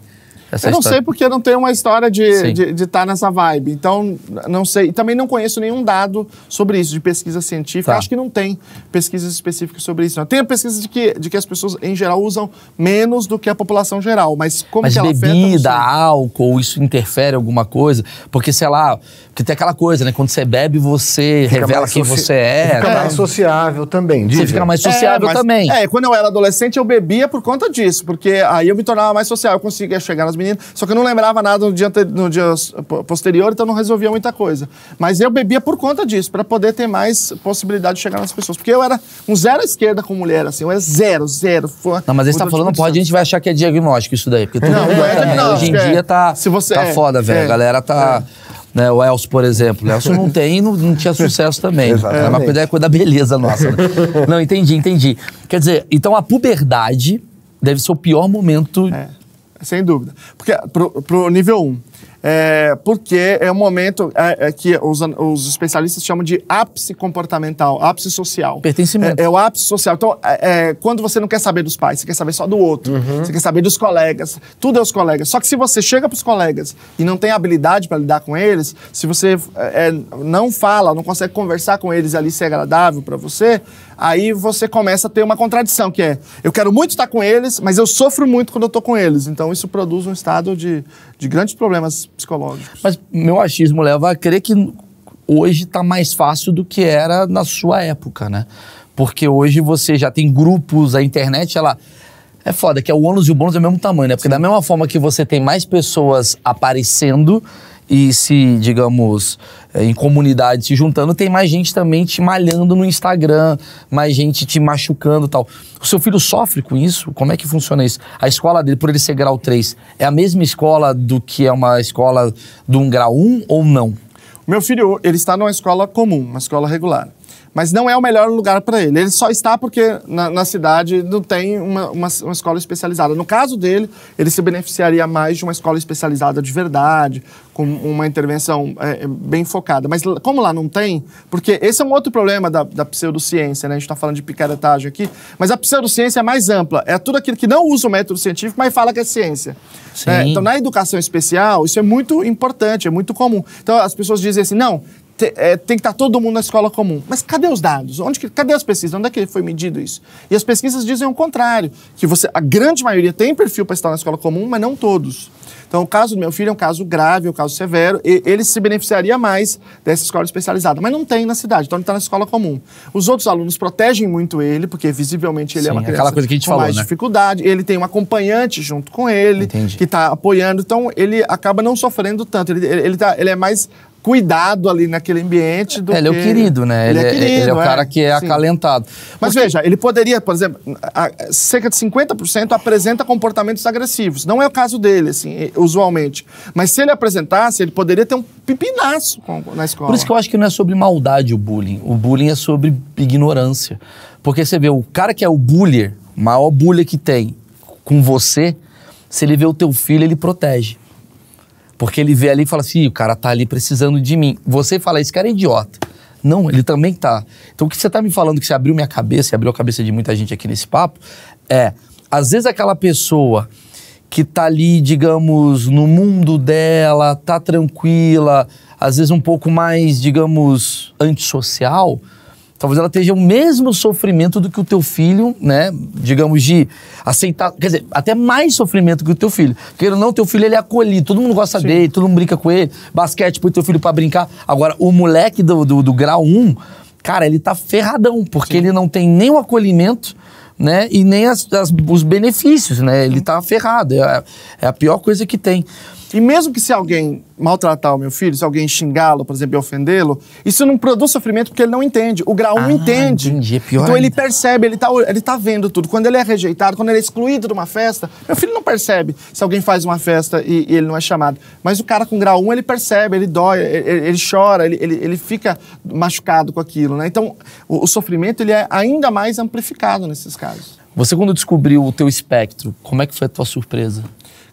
essa eu não história... sei porque eu não tenho uma história de estar de, de tá nessa vibe. Então, não sei. E também não conheço nenhum dado sobre isso, de pesquisa científica. Tá. Acho que não tem pesquisas específicas sobre isso. Não. Tem a pesquisa de que, de que as pessoas, em geral, usam menos do que a população geral. Mas como mas que ela bebida, afeta, álcool, isso interfere alguma coisa? Porque, sei lá, porque tem aquela coisa, né? Quando você bebe, você fica revela quem soci... você é. fica né? mais é. sociável também. Dizem. Você fica mais é, sociável é, mas, também. É, quando eu era adolescente, eu bebia por conta disso. Porque aí eu me tornava mais social. Eu conseguia chegar nas só que eu não lembrava nada no dia, no dia posterior, então não resolvia muita coisa. Mas eu bebia por conta disso, para poder ter mais possibilidade de chegar nas pessoas. Porque eu era um zero à esquerda com mulher, assim. Eu era zero, zero. Foi, não, mas ele está falando, pode, a gente vai achar que é diagnóstico isso daí. Porque não, é, também. É, Hoje em é, dia tá, se você, tá é, foda, velho. É. A galera tá. É. Né, o Elcio, por exemplo. O Elcio não tem e não, não, tinha sucesso também. Exatamente. Era uma coisa, coisa da beleza nossa. Né? Não, entendi, entendi. Quer dizer, então a puberdade deve ser o pior momento é. Sem dúvida. Porque para o nível 1. Um, é, porque é um momento é, é que os, os, especialistas chamam de ápice comportamental, ápice social. Pertencimento. É, é o ápice social. Então, é, é, quando você não quer saber dos pais, você quer saber só do outro, uhum. você quer saber dos colegas, tudo é os colegas. Só que se você chega para os colegas e não tem habilidade para lidar com eles, se você não fala, não consegue conversar com eles ali ser agradável para você, aí você começa a ter uma contradição, que é eu quero muito estar com eles, mas eu sofro muito quando eu estou com eles. Então isso produz um estado de, de grandes problemas psicológicos. Mas meu achismo leva a crer que hoje está mais fácil do que era na sua época, né? Porque hoje você já tem grupos, a internet, ela. É foda, que é o ônus e o bônus do é mesmo tamanho, né? Porque Sim. da mesma forma que você tem mais pessoas aparecendo, e se, digamos, eh, em comunidade se juntando, tem mais gente também te malhando no Instagram, mais gente te machucando tal. O seu filho sofre com isso? Como é que funciona isso? A escola dele, por ele ser grau 3, é a mesma escola do que é uma escola de um grau 1 ou não? Meu filho, ele está numa escola comum, uma escola regular. Mas não é o melhor lugar para ele. Ele só está porque na, na cidade não tem uma, uma, uma, escola especializada. No caso dele, ele se beneficiaria mais de uma escola especializada de verdade, com uma intervenção é, é bem focada. Mas como lá não tem, porque esse é um outro problema da, da pseudociência, né? A gente está falando de picaretagem aqui, mas a pseudociência é mais ampla. É tudo aquilo que não usa o método científico, mas fala que é ciência. É, então, na educação especial, isso é muito importante, é muito comum. Então, as pessoas dizem assim, não, te, é, tem que estar todo mundo na escola comum. Mas cadê os dados? Onde que, cadê as pesquisas? Onde é que foi medido isso? E as pesquisas dizem o contrário, que você, a grande maioria tem perfil para estar na escola comum, mas não todos. Então, o caso do meu filho é um caso grave, um caso severo, e ele se beneficiaria mais dessa escola especializada, mas não tem na cidade, então ele está na escola comum. Os outros alunos protegem muito ele, porque visivelmente ele é Sim, é uma criança coisa que a gente com falou, mais né? dificuldade, ele tem um acompanhante junto com ele, Entendi. que está apoiando, então ele acaba não sofrendo tanto, ele, ele, ele, tá, ele é mais cuidado ali naquele ambiente. Do é, ele que... é o querido, né? Ele, é é- ele é, querido, ele é o cara que é Sim. acalentado. Mas Porque... veja, ele poderia, por exemplo, cerca de 50% apresenta comportamentos agressivos. Não é o caso dele, assim, usualmente. Mas se ele apresentasse, ele poderia ter um pipinaço na escola. Por isso que eu acho que não é sobre maldade o bullying. O bullying é sobre ignorância. Porque você vê, o cara que é o bullier, maior bullying que tem com você, se ele vê o teu filho, ele protege. Porque ele vê ali e fala assim: o cara tá ali precisando de mim. Você fala, esse cara é idiota. Não, ele também tá. Então o que você tá me falando, que você abriu minha cabeça e abriu a cabeça de muita gente aqui nesse papo, é, às vezes aquela pessoa que tá ali, digamos, no mundo dela, tá tranquila, às vezes um pouco mais, digamos, antissocial, talvez ela esteja o mesmo sofrimento do que o teu filho, né? Digamos de aceitar, quer dizer, até mais sofrimento que o teu filho. Porque não, teu filho ele é acolhido, todo mundo gosta Sim. dele, todo mundo brinca com ele, basquete pro teu filho para brincar. Agora, o moleque do, do, do grau 1, um, cara, ele tá ferradão, porque Sim. ele não tem nem o acolhimento, né? E nem as, as, os benefícios, né? Ele tá ferrado. É, é a pior coisa que tem. E mesmo que se alguém maltratar o meu filho, se alguém xingá-lo, por exemplo, e ofendê-lo, isso não produz sofrimento porque ele não entende. O grau 1 ah, entende. Entendi, é pior então ainda. ele percebe, ele está ele tá vendo tudo. Quando ele é rejeitado, quando ele é excluído de uma festa, meu filho não percebe se alguém faz uma festa e, e ele não é chamado. Mas o cara com grau 1, ele percebe, ele dói, ele, ele chora, ele, ele, ele, fica machucado com aquilo. Né? Então o, o sofrimento ele é ainda mais amplificado nesses casos. Você quando descobriu o teu espectro, como é que foi a tua surpresa?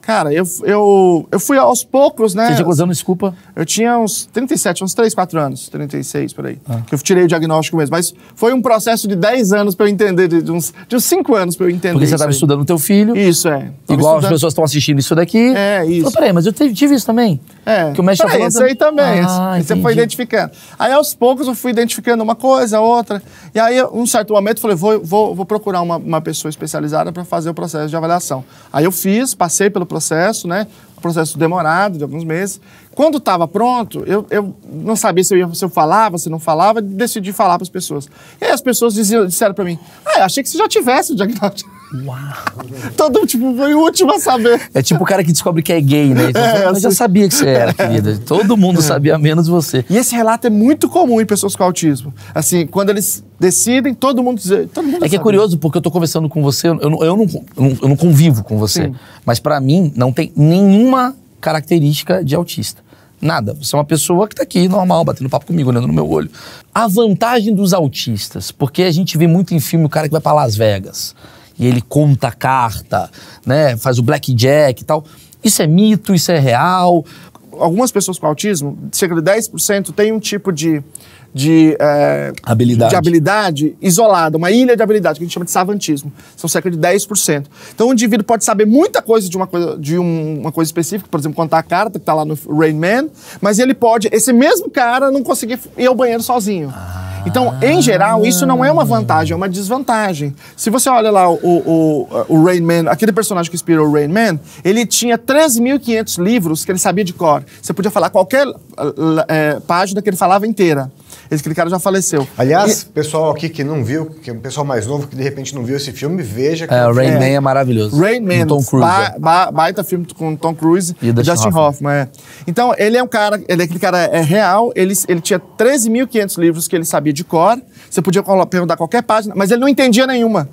Cara, eu, eu, eu fui aos poucos, né? Você tinha desculpa? Eu tinha uns 37, uns 3, 4 anos, 36 por aí. Ah. Que eu tirei o diagnóstico mesmo. Mas foi um processo de 10 anos para eu entender, de uns, de uns 5 anos para eu entender. Porque você estava estudando o teu filho. Isso, é. Tava igual estudando... as pessoas estão assistindo isso daqui. É, isso. Falei, peraí, mas eu tive isso também. É. Que o mestre tá peraí, falando... esse aí também. Ah, esse, você foi identificando. Aí aos poucos eu fui identificando uma coisa, outra. E aí, um certo momento, eu falei, vou, vou, vou procurar uma, uma pessoa especializada para fazer o processo de avaliação. Aí eu fiz, passei pelo processo processo, né? Um processo demorado, de alguns meses. Quando estava pronto, eu, eu não sabia se eu, ia, se eu falava, se não falava, decidi falar para as pessoas. E aí as pessoas diziam, disseram para mim: Ah, eu achei que você já tivesse o diagnóstico. Uau! Todo tipo, foi o último a saber. É tipo o cara que descobre que é gay, né? Então, é, eu assim... já sabia que você era, é. querida. Todo mundo é. sabia, menos você. E esse relato é muito comum em pessoas com autismo. Assim, quando eles decidem, todo mundo diz. Todo mundo é que é sabe. é curioso, porque eu tô conversando com você, eu, eu, não, eu, não, eu não, convivo com você. Sim. Mas para mim, não tem nenhuma característica de autista. Nada. Você é uma pessoa que tá aqui, normal, batendo papo comigo, olhando no meu olho. A vantagem dos autistas, porque a gente vê muito em filme o cara que vai para Las Vegas e ele conta a carta, né? Faz o blackjack e tal. Isso é mito, isso é real. Algumas pessoas com autismo, cerca de 10% tem um tipo de de, é, habilidade. de habilidade isolada, uma ilha de habilidade, que a gente chama de savantismo. São cerca de 10%. Então o indivíduo pode saber muita coisa de uma coisa, de um, uma coisa específica, por exemplo, contar a carta que está lá no Rain Man, mas ele pode, esse mesmo cara, não conseguir ir ao banheiro sozinho. Ah. Então, em geral, isso não é uma vantagem, é uma desvantagem. Se você olha lá o, o, o Rain Man, aquele personagem que inspirou o Rain Man, ele tinha 13.500 livros que ele sabia de cor. Você podia falar qualquer é, página que ele falava inteira. Esse cara já faleceu. Aliás, e... pessoal aqui que não viu, que é um pessoal mais novo que de repente não viu esse filme, veja. Que é, o é Rain é. Man é maravilhoso. Rain Man, Tom Cruise. Ba é. ba baita filme com Tom Cruise e, e Justin, Justin Hoffman. Hoffman é. Então, ele é um cara, ele é aquele cara é real, ele, ele tinha 13.500 livros que ele sabia de cor, você podia perguntar qualquer página, mas ele não entendia nenhuma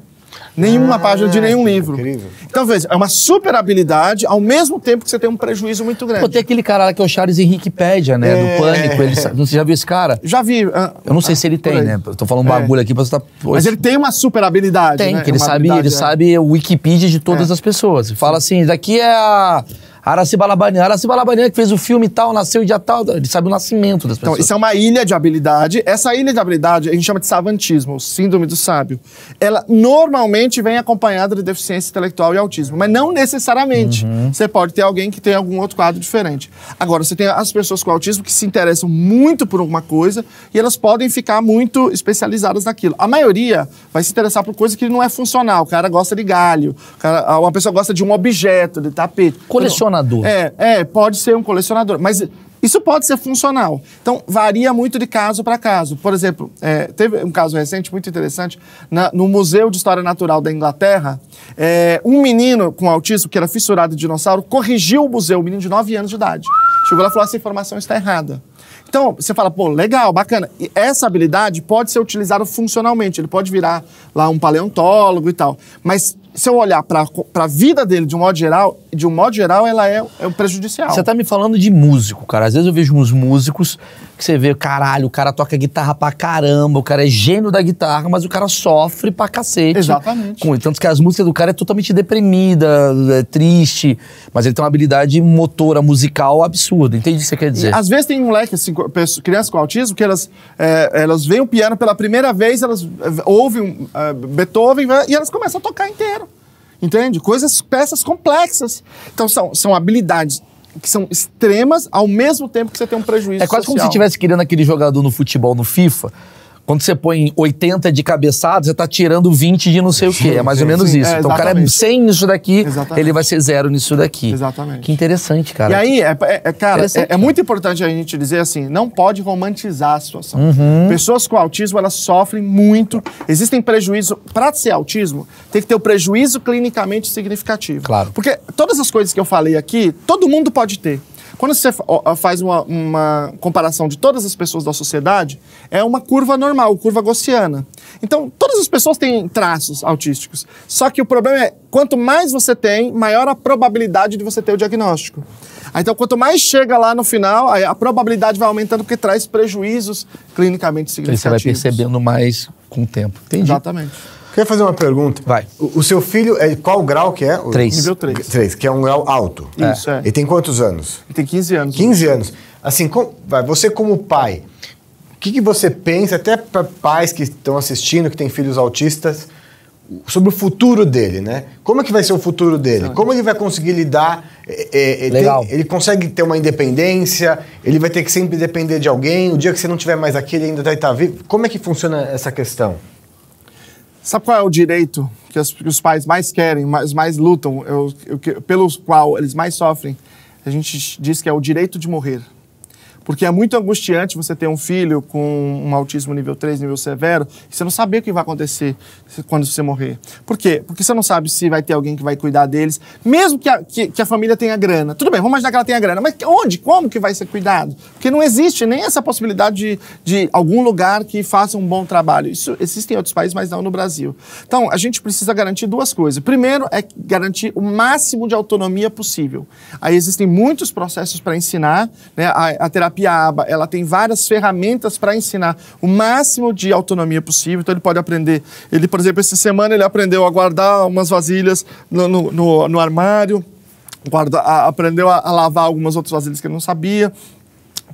nenhuma ah, página de nenhum livro. Incrível. Então, veja, é uma super habilidade, ao mesmo tempo que você tem um prejuízo muito grande. Pô, tem aquele cara lá que é o Charles Henrique Pédia, né? É. Do Pânico. Ele, você já viu esse cara? Já vi. Ah, eu não sei ah, se ele ah, tem, né? Eu tô falando um bagulho é. aqui mas você tá. Mas ele tem uma super habilidade. Tem, né? que ele, uma sabe, ele é. sabe o Wikipedia de todas é. as pessoas. Fala assim: daqui é a Araci Balabanian. Araci Balabanian que fez o filme tal, nasceu de tal, ele sabe o nascimento das então, pessoas. Então, isso é uma ilha de habilidade. Essa ilha de habilidade a gente chama de savantismo, síndrome do sábio. Ela normalmente vem acompanhada de deficiência intelectual e autismo, mas não necessariamente. Uhum. Você pode ter alguém que tem algum outro quadro diferente. Agora, você tem as pessoas com autismo que se interessam muito por alguma coisa e elas podem ficar muito especializadas naquilo. A maioria vai se interessar por coisa que não é funcional. O cara gosta de galho, cara, uma pessoa gosta de um objeto, de tapete. colecionar colecionador. É, é, pode ser um colecionador, mas isso pode ser funcional. Então, varia muito de caso para caso. Por exemplo, é, teve um caso recente muito interessante. Na, no Museu de História Natural da Inglaterra, é, um menino com autismo, que era fissurado de dinossauro, corrigiu o museu, um menino de 9 anos de idade. Chegou lá e falou: essa informação está errada. Então, você fala, pô, legal, bacana. E essa habilidade pode ser utilizada funcionalmente. Ele pode virar lá um paleontólogo e tal. Mas se eu olhar para a vida dele de um modo geral, de um modo geral, ela é, é prejudicial. Você tá me falando de músico, cara. Às vezes eu vejo uns músicos que você vê, caralho, o cara toca guitarra pra caramba, o cara é gênio da guitarra, mas o cara sofre pra cacete. Exatamente. Com, tanto que as músicas do cara é totalmente deprimida, é triste, mas ele tem uma habilidade motora, musical absurda. Entende o que você quer dizer? E, às vezes tem um moleque, assim, crianças com autismo, que elas, é, elas veem o piano pela primeira vez, elas é, ouvem uh, Beethoven e elas começam a tocar inteiro entende? Coisas, peças complexas. Então são, são habilidades que são extremas ao mesmo tempo que você tem um prejuízo. É quase social. como se estivesse querendo aquele jogador no futebol no FIFA quando você põe 80 de cabeçada, você tá tirando 20 de não sei o quê. É mais sim, ou menos sim. isso. É, então o cara é 100 nisso daqui, exatamente. ele vai ser zero nisso daqui. Exatamente. Que interessante, cara. E aí, é, é, é cara, é, é, muito importante a gente dizer assim, não pode romantizar a situação. Uhum. Pessoas com autismo, elas sofrem muito. Existem prejuízos. Para ser autismo, tem que ter o um prejuízo clinicamente significativo. Claro. Porque todas as coisas que eu falei aqui, todo mundo pode ter. Quando você faz uma, uma, comparação de todas as pessoas da sociedade, é uma curva normal, curva gaussiana. Então, todas as pessoas têm traços autísticos. Só que o problema é, quanto mais você tem, maior a probabilidade de você ter o diagnóstico. Ah, então, quanto mais chega lá no final, a probabilidade vai aumentando porque traz prejuízos clinicamente significativos. você vai percebendo mais com o tempo. Entendi. Exatamente. Queria fazer uma pergunta. Vai. O, o seu filho, é, qual grau que é? Três. Nível 3. 3, que é um grau alto. Isso, é. é. E tem quantos anos? Ele tem 15 anos. 15 anos. Assim, com, vai, você como pai, o que, que você pensa, até para pais que estão assistindo, que têm filhos autistas, sobre o futuro dele, né? Como é que vai ser o futuro dele? Como ele vai conseguir lidar? É, é, é Legal. Tem, ele consegue ter uma independência? Ele vai ter que sempre depender de alguém? O dia que você não tiver mais aqui, ele ainda vai estar tá vivo? Como é que funciona essa questão? Sabe qual é o direito que, que os pais mais querem, mais, mais lutam, eu, eu, pelo qual eles mais sofrem? A gente diz que é o direito de morrer. Porque é muito angustiante você ter um filho com um autismo nível 3, nível severo, e você não saber o que vai acontecer quando você morrer. Por quê? Porque você não sabe se vai ter alguém que vai cuidar deles, mesmo que a, que, que a família tenha grana. Tudo bem, vamos imaginar que ela tenha grana, mas onde, como que vai ser cuidado? Porque não existe nem essa possibilidade de, de algum lugar que faça um bom trabalho. Isso existe em outros países, mas não no Brasil. Então, a gente precisa garantir duas coisas. Primeiro é garantir o máximo de autonomia possível. Aí existem muitos processos para ensinar né, a, a terapia Guarapiaba, ela tem várias ferramentas para ensinar o máximo de autonomia possível. Então ele pode aprender. Ele, por exemplo, essa semana ele aprendeu a guardar umas vasilhas no, no, no, no armário. Guarda, a, aprendeu a, a, lavar algumas outras vasilhas que ele não sabia.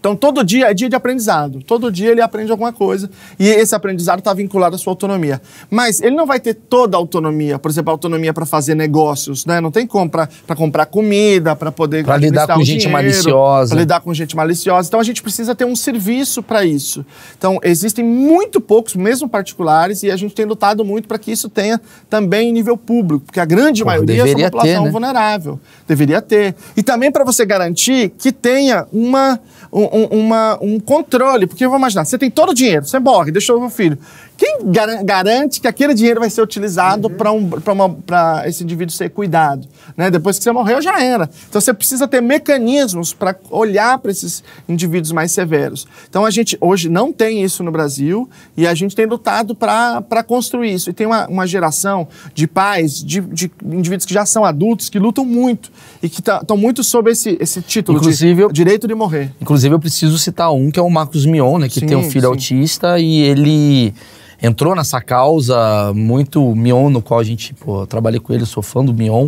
Então, todo dia é dia de aprendizado. Todo dia ele aprende alguma coisa e esse aprendizado está vinculado à sua autonomia. Mas ele não vai ter toda a autonomia, por exemplo, a autonomia para fazer negócios, né? Não tem como para comprar comida, para poder. Para lidar com gente dinheiro, maliciosa. Para lidar com gente maliciosa. Então, a gente precisa ter um serviço para isso. Então, existem muito poucos, mesmo particulares, e a gente tem lutado muito para que isso tenha também em nível público, porque a grande Pô, maioria é população ter, né? vulnerável. Deveria ter. E também para você garantir que tenha uma um, um, uma, um controle. Porque eu vou imaginar, você tem todo o dinheiro, você morre, deixou o filho. Quem garante que aquele dinheiro vai ser utilizado uhum. para um, esse indivíduo ser cuidado? Né? Depois que você morreu, já era. Então você precisa ter mecanismos para olhar para esses indivíduos mais severos. Então a gente hoje não tem isso no Brasil e a gente tem lutado para construir isso. E tem uma, uma geração de pais, de, de, indivíduos que já são adultos, que lutam muito e que estão tá, muito sob esse, esse título inclusive, de direito de morrer. Inclusive, eu preciso citar um que é o Marcos Mion, né, que sim, tem um filho sim. autista e ele entrou nessa causa muito Mion, no qual a gente, pô, trabalhei com ele, sou fã do Mion.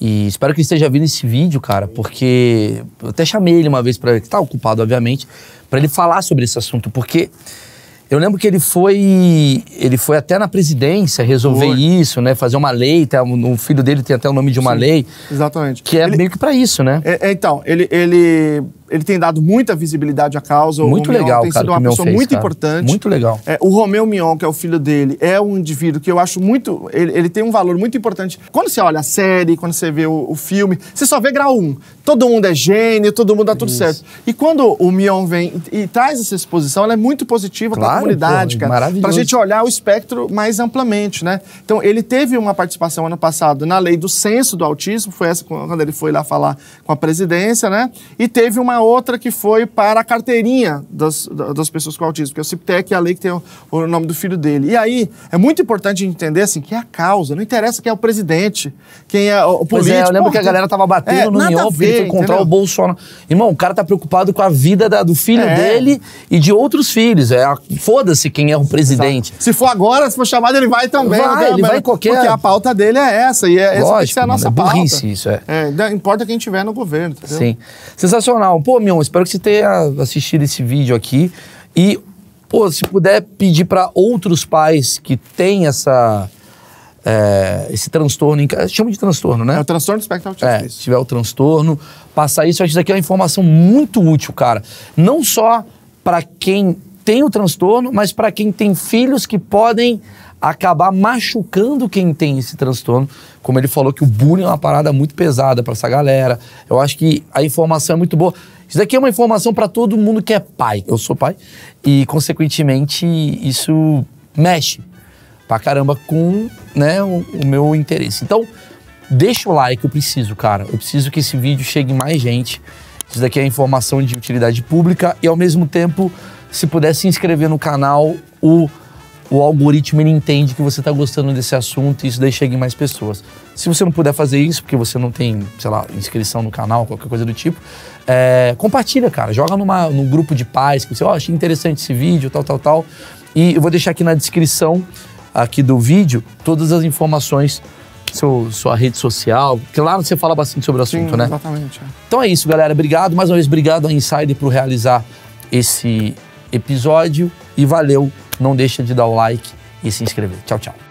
E espero que ele esteja vendo esse vídeo, cara, porque eu até chamei ele uma vez para ele, que tá ocupado, obviamente, para ele falar sobre esse assunto, porque eu lembro que ele foi, ele foi até na presidência resolver isso, né? Fazer uma lei, tá, o filho dele tem até o nome de uma Sim, lei. Exatamente. Que é ele... meio que para isso, né? É, é, então, ele, ele ele tem dado muita visibilidade à causa. Muito o Mion legal, tem cara, sido uma pessoa fez, muito cara. importante. Muito legal. É, o Romeu Mion, que é o filho dele, é um indivíduo que eu acho muito. Ele, ele tem um valor muito importante. Quando você olha a série, quando você vê o, o filme, você só vê grau 1. Um. Todo mundo é gênio, todo mundo dá tudo Isso. certo. E quando o Mion vem e, e traz essa exposição, ela é muito positiva claro, para a comunidade, porra, é cara. Pra gente olhar o espectro mais amplamente, né? Então, ele teve uma participação ano passado na lei do censo do autismo, foi essa quando ele foi lá falar com a presidência, né? E teve uma outra que foi para a carteirinha das, das pessoas com autismo, que é o CIPTEC, a lei que tem o, o, nome do filho dele. E aí, é muito importante entender, assim, que é a causa. Não interessa quem é o presidente, quem é o político. Pois é, eu lembro Pô, que a galera tava batendo é, no Niol porque encontrar foi o Bolsonaro. Irmão, o cara tá preocupado com a vida da, do filho é. dele e de outros filhos. É, Foda-se quem é o presidente. Exato. Se for agora, se for chamado, ele vai também. Vai, ele vai qualquer... Porque a pauta dele é essa, e é, Lógico, essa tem que a nossa mano, é burrice pauta. isso, é. é. Importa quem tiver no governo, entendeu? Sim. Sensacional pô, Mion, espero que você tenha assistido esse vídeo aqui. E, pô, se puder pedir para outros pais que têm essa. É, esse transtorno em Chama de transtorno, né? É o transtorno do espectro autista. É, se tiver o transtorno, passar isso. Eu acho que isso aqui é uma informação muito útil, cara. Não só para quem tem o transtorno, mas para quem tem filhos que podem acabar machucando quem tem esse transtorno. Como ele falou que o bullying é uma parada muito pesada para essa galera. Eu acho que a informação é muito boa. Isso daqui é uma informação para todo mundo que é pai. Eu sou pai e, consequentemente, isso mexe pra caramba com né, o, o meu interesse. Então, deixa o like, eu preciso, cara. Eu preciso que esse vídeo chegue mais gente. Isso daqui é informação de utilidade pública e, ao mesmo tempo, se puder se inscrever no canal, o, o algoritmo ele entende que você está gostando desse assunto e isso daí chega em mais pessoas. Se você não puder fazer isso, porque você não tem, sei lá, inscrição no canal, qualquer coisa do tipo, é, compartilha, cara. Joga numa, num grupo de pais que você, ó, oh, achei interessante esse vídeo, tal, tal, tal. E eu vou deixar aqui na descrição aqui do vídeo todas as informações, seu, sua rede social, que lá você fala bastante sobre o assunto, Sim, né? Exatamente. É. Então é isso, galera. Obrigado. Mais uma vez, obrigado a Insider por realizar esse episódio. E valeu. Não deixa de dar o like e se inscrever. Tchau, tchau.